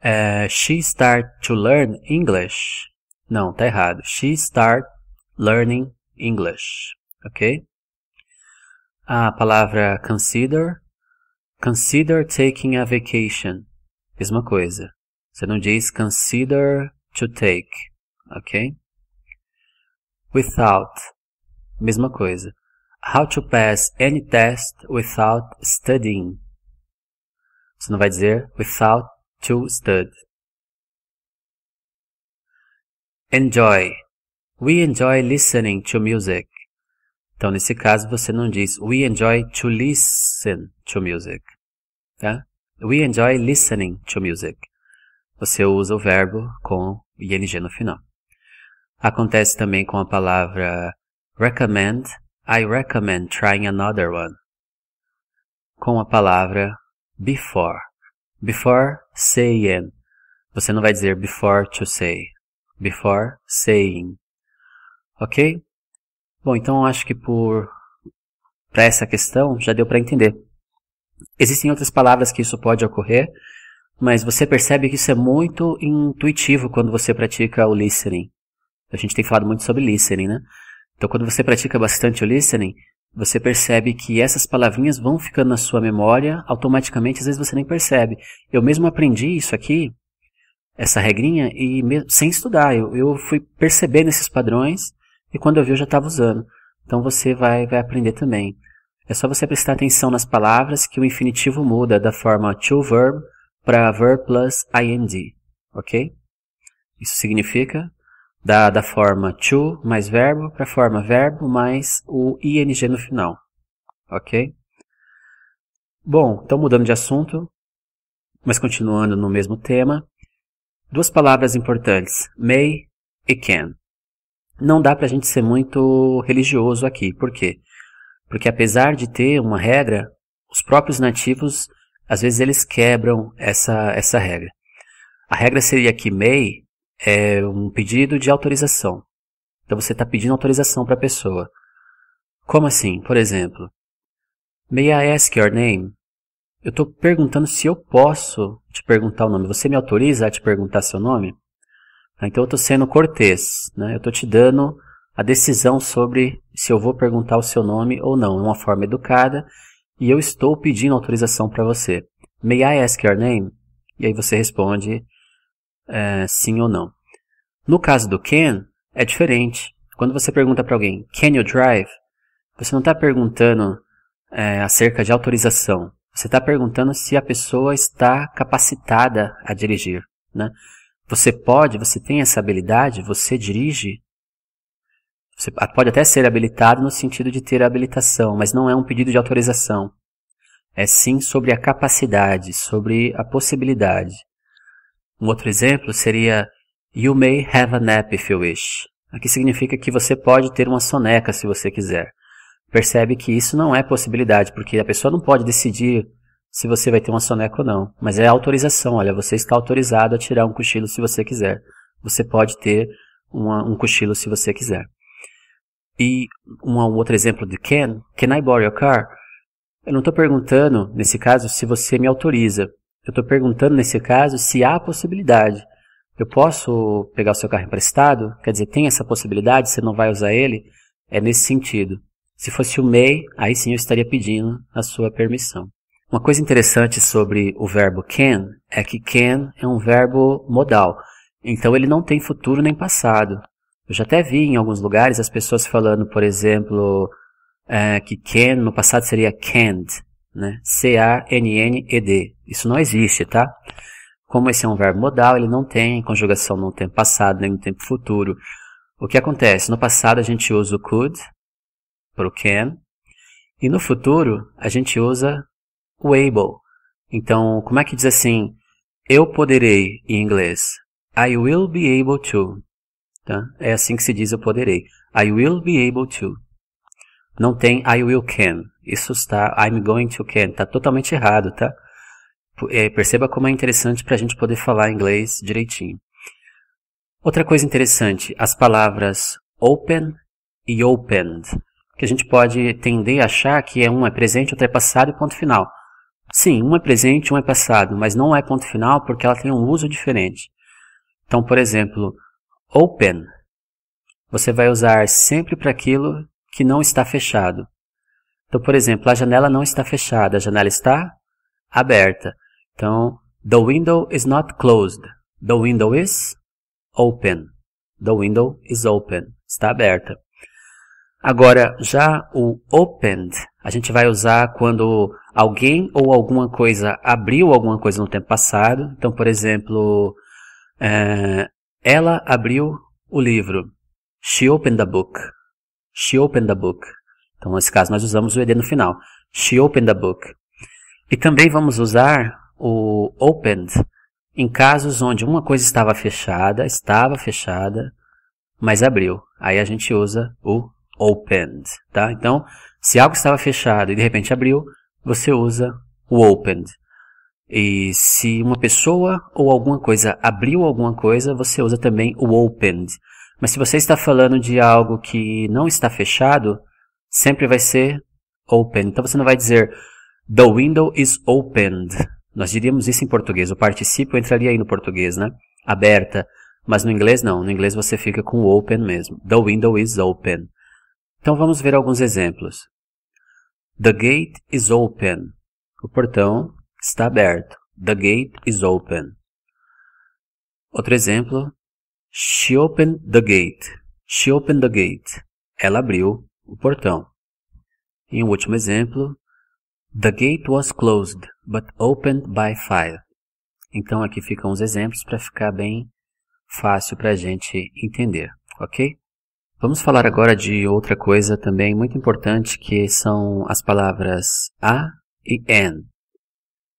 [SPEAKER 1] É, she start to learn English. Não, tá errado. She start learning English, ok? A palavra consider, consider taking a vacation, mesma coisa. Você não diz consider to take, ok? without, mesma coisa. How to pass any test without studying. Você não vai dizer without to study. Enjoy. We enjoy listening to music. Então, nesse caso, você não diz we enjoy to listen to music. Tá? We enjoy listening to music. Você usa o verbo com ing no final. Acontece também com a palavra recommend, I recommend trying another one. Com a palavra before. Before saying. Você não vai dizer before to say. Before saying. Ok? Bom, então acho que por para essa questão já deu para entender. Existem outras palavras que isso pode ocorrer, mas você percebe que isso é muito intuitivo quando você pratica o listening. A gente tem falado muito sobre listening, né? Então, quando você pratica bastante o listening, você percebe que essas palavrinhas vão ficando na sua memória automaticamente, às vezes você nem percebe. Eu mesmo aprendi isso aqui, essa regrinha, e sem estudar. Eu, eu fui percebendo esses padrões e quando eu vi eu já estava usando. Então você vai, vai aprender também. É só você prestar atenção nas palavras que o infinitivo muda da forma to verb para verb plus ing, ok? Isso significa da, da forma to mais verbo para a forma verbo mais o ing no final. Ok? Bom, então mudando de assunto, mas continuando no mesmo tema, duas palavras importantes, may e can. Não dá para a gente ser muito religioso aqui, por quê? Porque apesar de ter uma regra, os próprios nativos, às vezes eles quebram essa, essa regra. A regra seria que may é um pedido de autorização. Então você está pedindo autorização para a pessoa. Como assim? Por exemplo, May I ask your name? Eu estou perguntando se eu posso te perguntar o nome. Você me autoriza a te perguntar seu nome? Tá, então eu estou sendo cortês, né? eu estou te dando a decisão sobre se eu vou perguntar o seu nome ou não, de é uma forma educada, e eu estou pedindo autorização para você. May I ask your name? E aí você responde é, sim ou não. No caso do can, é diferente. Quando você pergunta para alguém, can you drive? Você não está perguntando é, acerca de autorização. Você está perguntando se a pessoa está capacitada a dirigir. Né? Você pode, você tem essa habilidade, você dirige. Você pode até ser habilitado no sentido de ter habilitação, mas não é um pedido de autorização. É sim sobre a capacidade, sobre a possibilidade. Um outro exemplo seria You may have a nap if you wish. Aqui significa que você pode ter uma soneca se você quiser. Percebe que isso não é possibilidade, porque a pessoa não pode decidir se você vai ter uma soneca ou não. Mas é autorização, olha, você está autorizado a tirar um cochilo se você quiser. Você pode ter uma, um cochilo se você quiser. E um, um outro exemplo de can, can I borrow your car? Eu não estou perguntando, nesse caso, se você me autoriza. Eu estou perguntando nesse caso se há possibilidade. Eu posso pegar o seu carro emprestado? Quer dizer, tem essa possibilidade? Você não vai usar ele? É nesse sentido. Se fosse o MEI, aí sim eu estaria pedindo a sua permissão. Uma coisa interessante sobre o verbo can é que can é um verbo modal. Então ele não tem futuro nem passado. Eu já até vi em alguns lugares as pessoas falando, por exemplo, é, que can no passado seria can't né? C-A-N-N-E-D. Isso não existe, tá? Como esse é um verbo modal, ele não tem conjugação no tempo passado nem no tempo futuro. O que acontece? No passado a gente usa o could para o can e no futuro a gente usa o able. Então, como é que diz assim? Eu poderei em inglês. I will be able to. Tá? É assim que se diz eu poderei. I will be able to. Não tem I will can. Isso está, I'm going to Ken, está totalmente errado, tá? É, perceba como é interessante para a gente poder falar inglês direitinho. Outra coisa interessante, as palavras open e opened, que a gente pode tender a achar que é um é presente, outro é passado e ponto final. Sim, um é presente, um é passado, mas não é ponto final porque ela tem um uso diferente. Então, por exemplo, open, você vai usar sempre para aquilo que não está fechado. Então, por exemplo, a janela não está fechada, a janela está aberta. Então, the window is not closed. The window is open. The window is open. Está aberta. Agora, já o opened, a gente vai usar quando alguém ou alguma coisa abriu alguma coisa no tempo passado. Então, por exemplo, é, ela abriu o livro. She opened the book. She opened the book. Então, nesse caso, nós usamos o ED no final. She opened a book. E também vamos usar o opened em casos onde uma coisa estava fechada, estava fechada, mas abriu. Aí a gente usa o opened, tá? Então, se algo estava fechado e de repente abriu, você usa o opened. E se uma pessoa ou alguma coisa abriu alguma coisa, você usa também o opened. Mas se você está falando de algo que não está fechado, sempre vai ser open. Então você não vai dizer the window is opened. Nós diríamos isso em português. O particípio entraria aí no português, né? Aberta. Mas no inglês não. No inglês você fica com open mesmo. The window is open. Então vamos ver alguns exemplos. The gate is open. O portão está aberto. The gate is open. Outro exemplo. She opened the gate. She opened the gate. Ela abriu o portão. Em um último exemplo, The gate was closed, but opened by fire. Então aqui ficam os exemplos para ficar bem fácil para a gente entender, ok? Vamos falar agora de outra coisa também muito importante que são as palavras a e n,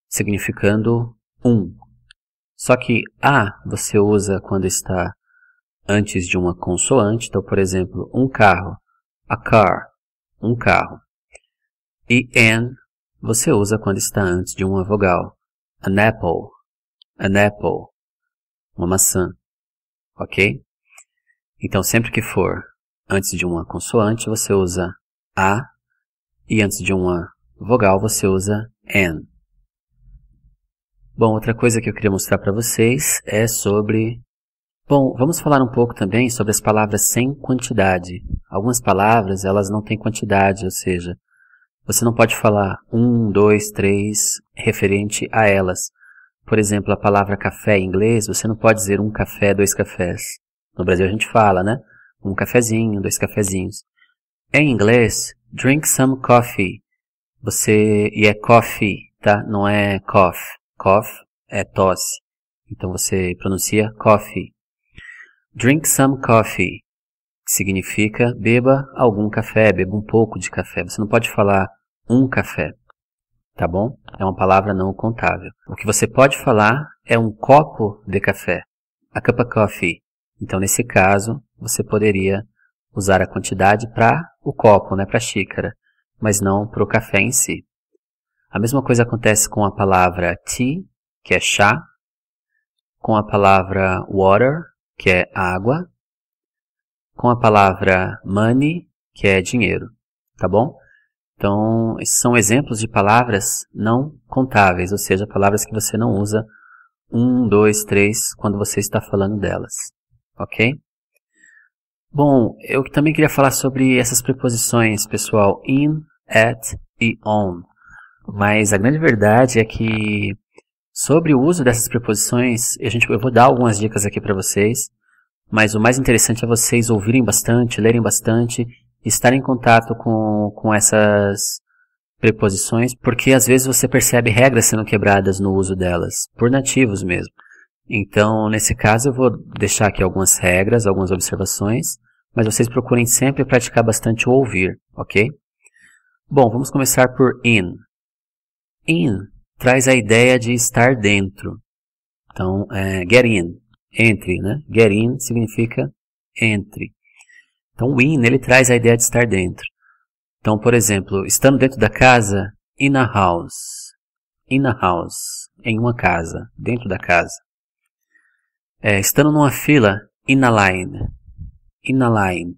[SPEAKER 1] significando um. Só que a você usa quando está antes de uma consoante, então por exemplo, um carro a car, um carro. E an você usa quando está antes de uma vogal. An apple, an apple, uma maçã, ok? Então, sempre que for antes de uma consoante, você usa a, e antes de uma vogal, você usa an. Bom, outra coisa que eu queria mostrar para vocês é sobre Bom, vamos falar um pouco também sobre as palavras sem quantidade. Algumas palavras, elas não têm quantidade, ou seja, você não pode falar um, dois, três referente a elas. Por exemplo, a palavra café em inglês, você não pode dizer um café, dois cafés. No Brasil a gente fala, né? Um cafezinho, dois cafezinhos. Em inglês, drink some coffee. Você, e é coffee, tá? Não é cough. Cough é tosse. Então você pronuncia coffee. Drink some coffee, que significa beba algum café, beba um pouco de café. Você não pode falar um café, tá bom? É uma palavra não contável. O que você pode falar é um copo de café, a cup of coffee. Então, nesse caso, você poderia usar a quantidade para o copo, né, para a xícara, mas não para o café em si. A mesma coisa acontece com a palavra tea, que é chá, com a palavra water, que é água, com a palavra money, que é dinheiro, tá bom? Então, esses são exemplos de palavras não contáveis, ou seja, palavras que você não usa um, dois, três, quando você está falando delas, ok? Bom, eu também queria falar sobre essas preposições, pessoal, in, at e on. Mas a grande verdade é que Sobre o uso dessas preposições, a gente, eu vou dar algumas dicas aqui para vocês, mas o mais interessante é vocês ouvirem bastante, lerem bastante, estarem em contato com, com essas preposições, porque às vezes você percebe regras sendo quebradas no uso delas, por nativos mesmo. Então, nesse caso, eu vou deixar aqui algumas regras, algumas observações, mas vocês procurem sempre praticar bastante o ouvir, ok? Bom, vamos começar por in. In traz a ideia de estar dentro. Então, é, get in, entre, né? Get in significa entre. Então, in, ele traz a ideia de estar dentro. Então, por exemplo, estando dentro da casa, in a house. In a house, em uma casa, dentro da casa. É, estando numa fila, in a line. In a line,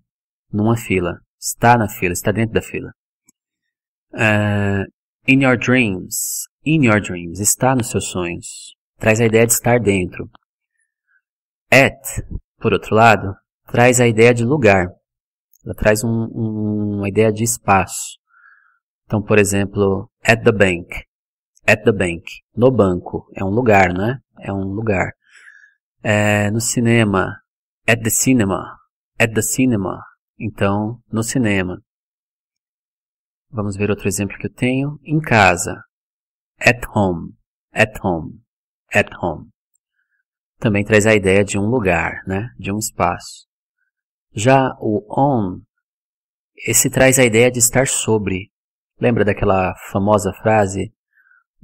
[SPEAKER 1] numa fila. Está na fila, está dentro da fila. Uh, in your dreams, In your dreams, está nos seus sonhos. Traz a ideia de estar dentro. At, por outro lado, traz a ideia de lugar. Ela traz um, um, uma ideia de espaço. Então, por exemplo, at the bank. At the bank. No banco. É um lugar, né? É um lugar. É, no cinema. At the cinema. At the cinema. Então, no cinema. Vamos ver outro exemplo que eu tenho. Em casa at home, at home, at home. Também traz a ideia de um lugar, né? de um espaço. Já o on, esse traz a ideia de estar sobre. Lembra daquela famosa frase,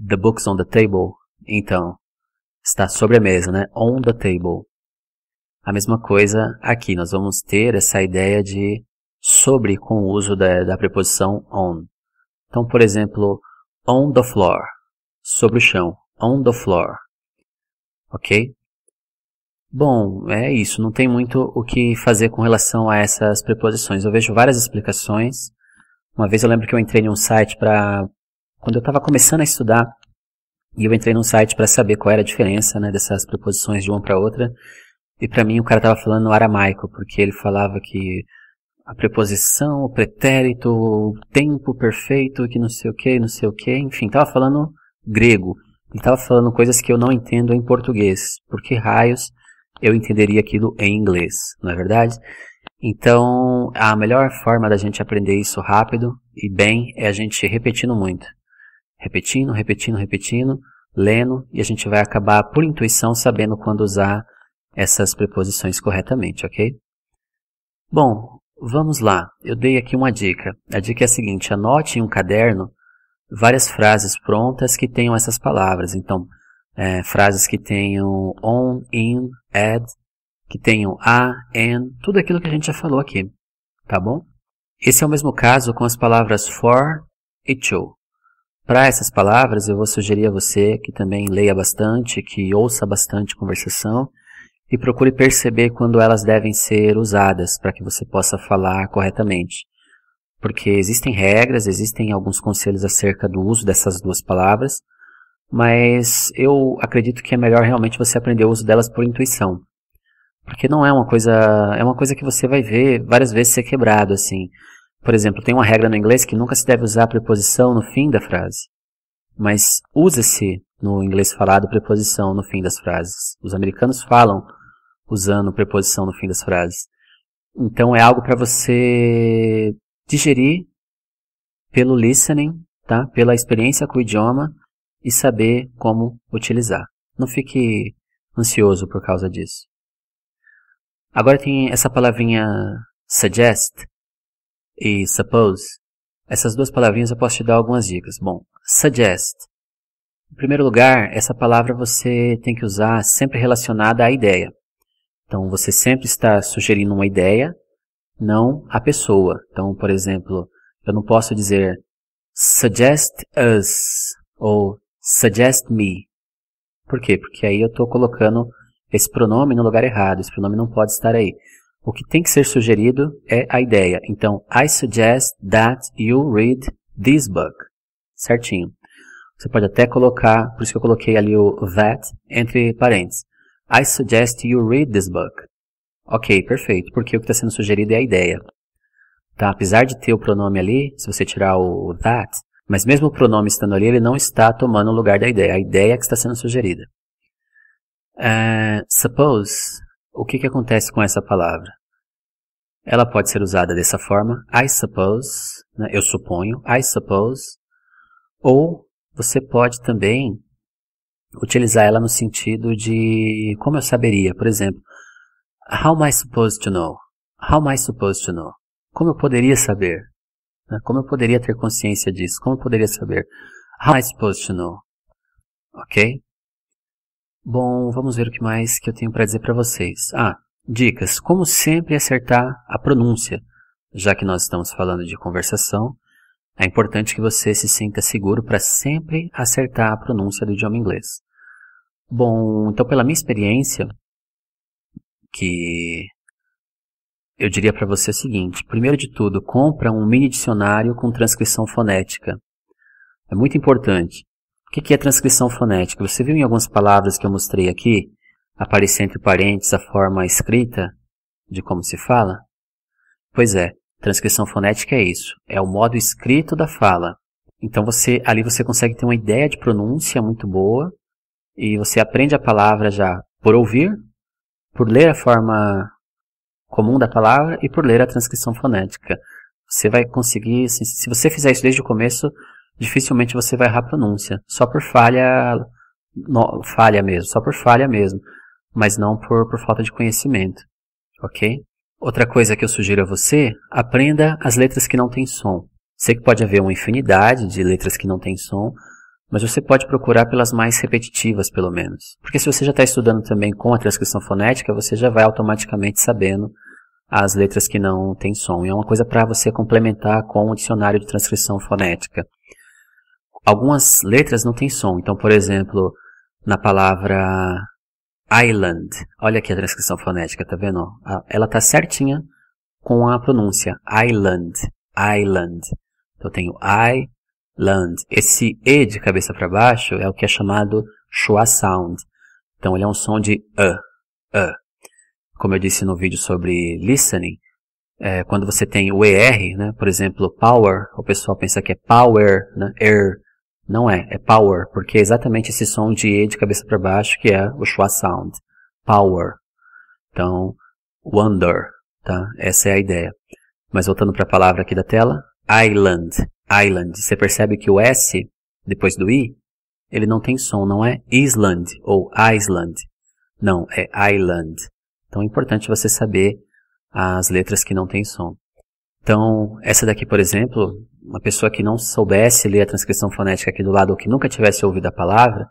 [SPEAKER 1] the book's on the table? Então, está sobre a mesa, né? On the table. A mesma coisa aqui, nós vamos ter essa ideia de sobre com o uso da, da preposição on. Então, por exemplo, on the floor, sobre o chão, on the floor. Ok? Bom, é isso. Não tem muito o que fazer com relação a essas preposições. Eu vejo várias explicações. Uma vez eu lembro que eu entrei num site para. Quando eu estava começando a estudar, e eu entrei num site para saber qual era a diferença né, dessas preposições de uma para outra. E para mim o cara estava falando aramaico, porque ele falava que a preposição, o pretérito, o tempo perfeito, que não sei o que, não sei o que, enfim, estava falando grego. Ele estava falando coisas que eu não entendo em português. Porque raios eu entenderia aquilo em inglês, não é verdade? Então, a melhor forma da gente aprender isso rápido e bem é a gente repetindo muito. Repetindo, repetindo, repetindo, lendo, e a gente vai acabar por intuição sabendo quando usar essas preposições corretamente, ok? Bom, vamos lá. Eu dei aqui uma dica. A dica é a seguinte: anote em um caderno várias frases prontas que tenham essas palavras. Então, é, frases que tenham on, in, add, que tenham a, and, tudo aquilo que a gente já falou aqui, tá bom? Esse é o mesmo caso com as palavras for e to. Para essas palavras, eu vou sugerir a você que também leia bastante, que ouça bastante conversação e procure perceber quando elas devem ser usadas para que você possa falar corretamente porque existem regras, existem alguns conselhos acerca do uso dessas duas palavras, mas eu acredito que é melhor realmente você aprender o uso delas por intuição. Porque não é uma coisa, é uma coisa que você vai ver várias vezes ser quebrado assim. Por exemplo, tem uma regra no inglês que nunca se deve usar a preposição no fim da frase. Mas usa-se no inglês falado preposição no fim das frases. Os americanos falam usando preposição no fim das frases. Então é algo para você digerir pelo listening, tá? Pela experiência com o idioma e saber como utilizar. Não fique ansioso por causa disso. Agora tem essa palavrinha suggest e suppose. Essas duas palavrinhas eu posso te dar algumas dicas. Bom, suggest. Em primeiro lugar, essa palavra você tem que usar sempre relacionada à ideia. Então, você sempre está sugerindo uma ideia não a pessoa. Então, por exemplo, eu não posso dizer suggest us ou suggest me. Por quê? Porque aí eu estou colocando esse pronome no lugar errado. Esse pronome não pode estar aí. O que tem que ser sugerido é a ideia. Então, I suggest that you read this book. Certinho. Você pode até colocar, por isso que eu coloquei ali o that entre parênteses. I suggest you read this book. Ok, perfeito, porque o que está sendo sugerido é a ideia. Tá? Apesar de ter o pronome ali, se você tirar o that, mas mesmo o pronome estando ali, ele não está tomando o lugar da ideia. A ideia é que está sendo sugerida. Uh, suppose, o que, que acontece com essa palavra? Ela pode ser usada dessa forma, I suppose, né? eu suponho, I suppose, ou você pode também utilizar ela no sentido de como eu saberia, por exemplo, How am I supposed to know? How am I supposed to know? Como eu poderia saber? Né? Como eu poderia ter consciência disso? Como eu poderia saber? How am I supposed to know? Ok? Bom, vamos ver o que mais que eu tenho para dizer para vocês. Ah, dicas. Como sempre acertar a pronúncia. Já que nós estamos falando de conversação, é importante que você se sinta seguro para sempre acertar a pronúncia do idioma inglês. Bom, então pela minha experiência, que eu diria para você o seguinte: primeiro de tudo, compra um mini dicionário com transcrição fonética. É muito importante. O que é transcrição fonética? Você viu em algumas palavras que eu mostrei aqui aparecer entre parênteses a forma escrita de como se fala? Pois é, transcrição fonética é isso, é o modo escrito da fala. Então você ali você consegue ter uma ideia de pronúncia muito boa e você aprende a palavra já por ouvir por ler a forma comum da palavra e por ler a transcrição fonética. Você vai conseguir, assim, se você fizer isso desde o começo, dificilmente você vai errar a pronúncia, só por falha, no, falha mesmo, só por falha mesmo, mas não por, por falta de conhecimento, ok? Outra coisa que eu sugiro a você, aprenda as letras que não têm som. Sei que pode haver uma infinidade de letras que não têm som, mas você pode procurar pelas mais repetitivas, pelo menos. Porque se você já está estudando também com a transcrição fonética, você já vai automaticamente sabendo as letras que não têm som. E é uma coisa para você complementar com o dicionário de transcrição fonética. Algumas letras não têm som. Então, por exemplo, na palavra island, olha aqui a transcrição fonética, tá vendo? Ela tá certinha com a pronúncia island, island. Então, eu tenho I, Land. Esse E de cabeça para baixo é o que é chamado schwa sound. Então ele é um som de A, A. Como eu disse no vídeo sobre listening, é, quando você tem o ER, né, por exemplo, power, o pessoal pensa que é power, né, Er, Não é, é power, porque é exatamente esse som de E de cabeça para baixo que é o schwa sound. Power. Então, wonder, tá? Essa é a ideia. Mas voltando para a palavra aqui da tela, island. Island. Você percebe que o S, depois do I, ele não tem som, não é Island ou Island. Não, é Island. Então é importante você saber as letras que não têm som. Então, essa daqui, por exemplo, uma pessoa que não soubesse ler a transcrição fonética aqui do lado ou que nunca tivesse ouvido a palavra,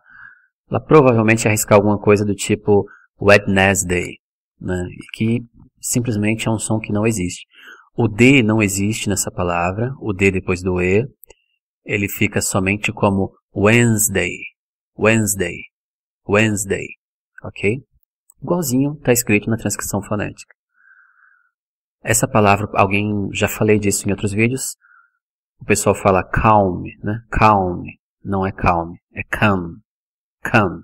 [SPEAKER 1] ela provavelmente ia arriscar alguma coisa do tipo Wednesday, né? que simplesmente é um som que não existe. O D não existe nessa palavra, o D depois do E. Ele fica somente como Wednesday, Wednesday, Wednesday, ok? Igualzinho está escrito na transcrição fonética. Essa palavra, alguém já falei disso em outros vídeos. O pessoal fala calm, né? Calm, não é calm, é calm, calm,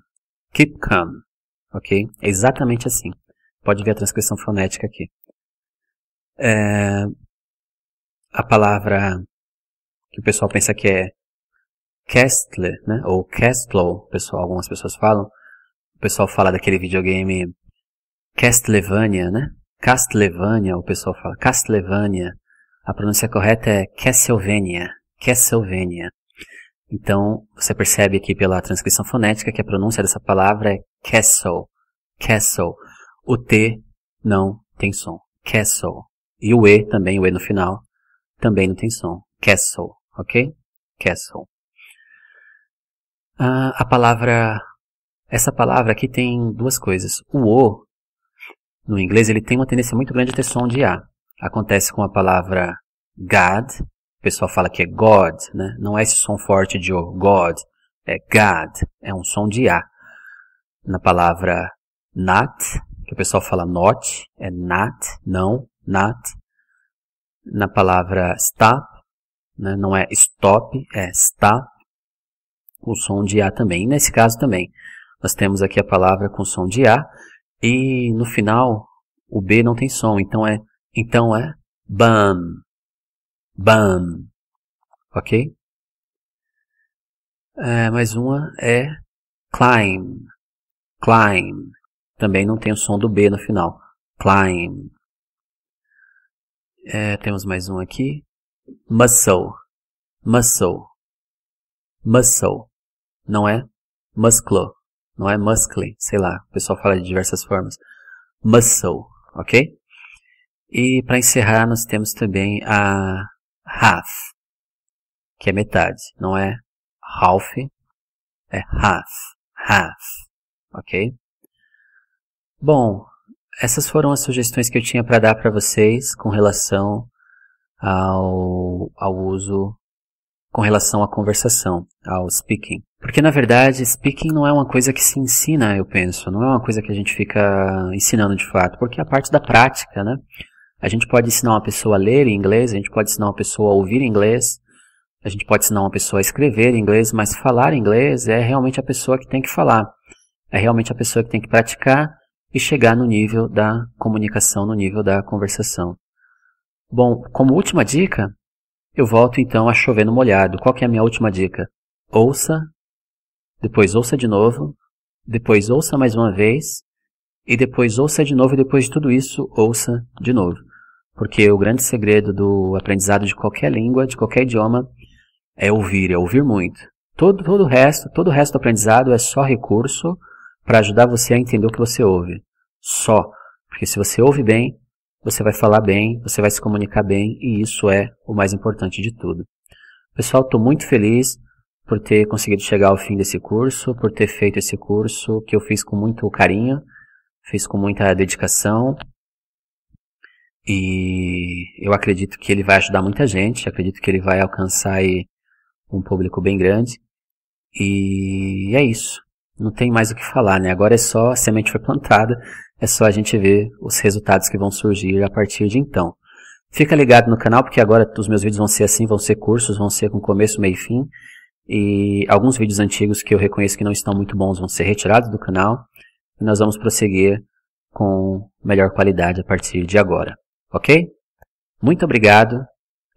[SPEAKER 1] keep calm, ok? É exatamente assim. Pode ver a transcrição fonética aqui é, a palavra que o pessoal pensa que é Castle, né? Ou Castlow, pessoal, algumas pessoas falam. O pessoal fala daquele videogame Castlevania, né? Castlevania, o pessoal fala Castlevania. A pronúncia correta é Castlevania, Castlevania. Então, você percebe aqui pela transcrição fonética que a pronúncia dessa palavra é castle, castle. O T não tem som. Castle, e o E também, o E no final, também não tem som. Castle, ok? Castle. Ah, a palavra, essa palavra aqui tem duas coisas. O O, no inglês, ele tem uma tendência muito grande a ter som de A. Acontece com a palavra God, o pessoal fala que é God, né? Não é esse som forte de O, God, é God, é um som de A. Na palavra not, que o pessoal fala not, é not, não, not, na palavra stop, né? não é stop, é stop, o som de A também. E nesse caso também, nós temos aqui a palavra com som de A, e no final o B não tem som, então é, então é bam, bam, ok? É, mais uma é climb, climb, também não tem o som do B no final, climb, é, temos mais um aqui. Muscle. Muscle. Muscle. Não é muscular Não é muscle. Sei lá. O pessoal fala de diversas formas. Muscle. Ok? E para encerrar, nós temos também a half, que é metade. Não é half, é half. Half. Ok? Bom, essas foram as sugestões que eu tinha para dar para vocês com relação ao, ao uso, com relação à conversação, ao speaking. Porque na verdade, speaking não é uma coisa que se ensina, eu penso, não é uma coisa que a gente fica ensinando de fato, porque é a parte da prática, né? A gente pode ensinar uma pessoa a ler em inglês, a gente pode ensinar uma pessoa a ouvir em inglês, a gente pode ensinar uma pessoa a escrever em inglês, mas falar inglês é realmente a pessoa que tem que falar. É realmente a pessoa que tem que praticar e chegar no nível da comunicação, no nível da conversação. Bom, como última dica, eu volto então a chover no molhado. Qual é a minha última dica? Ouça, depois ouça de novo, depois ouça mais uma vez, e depois ouça de novo, e depois de tudo isso, ouça de novo. Porque o grande segredo do aprendizado de qualquer língua, de qualquer idioma, é ouvir, é ouvir muito. Todo, todo o resto, todo o resto do aprendizado é só recurso para ajudar você a entender o que você ouve só. Porque se você ouve bem, você vai falar bem, você vai se comunicar bem e isso é o mais importante de tudo. Pessoal, estou muito feliz por ter conseguido chegar ao fim desse curso, por ter feito esse curso que eu fiz com muito carinho, fiz com muita dedicação e eu acredito que ele vai ajudar muita gente, acredito que ele vai alcançar um público bem grande. E é isso não tem mais o que falar, né? Agora é só a semente foi plantada, é só a gente ver os resultados que vão surgir a partir de então. Fica ligado no canal porque agora os meus vídeos vão ser assim, vão ser cursos, vão ser com começo, meio e fim. E alguns vídeos antigos que eu reconheço que não estão muito bons vão ser retirados do canal. E nós vamos prosseguir com melhor qualidade a partir de agora. Ok? Muito obrigado.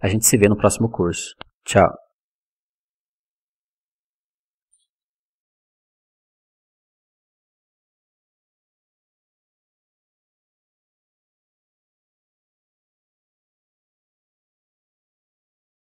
[SPEAKER 1] A gente se vê no próximo curso. Tchau.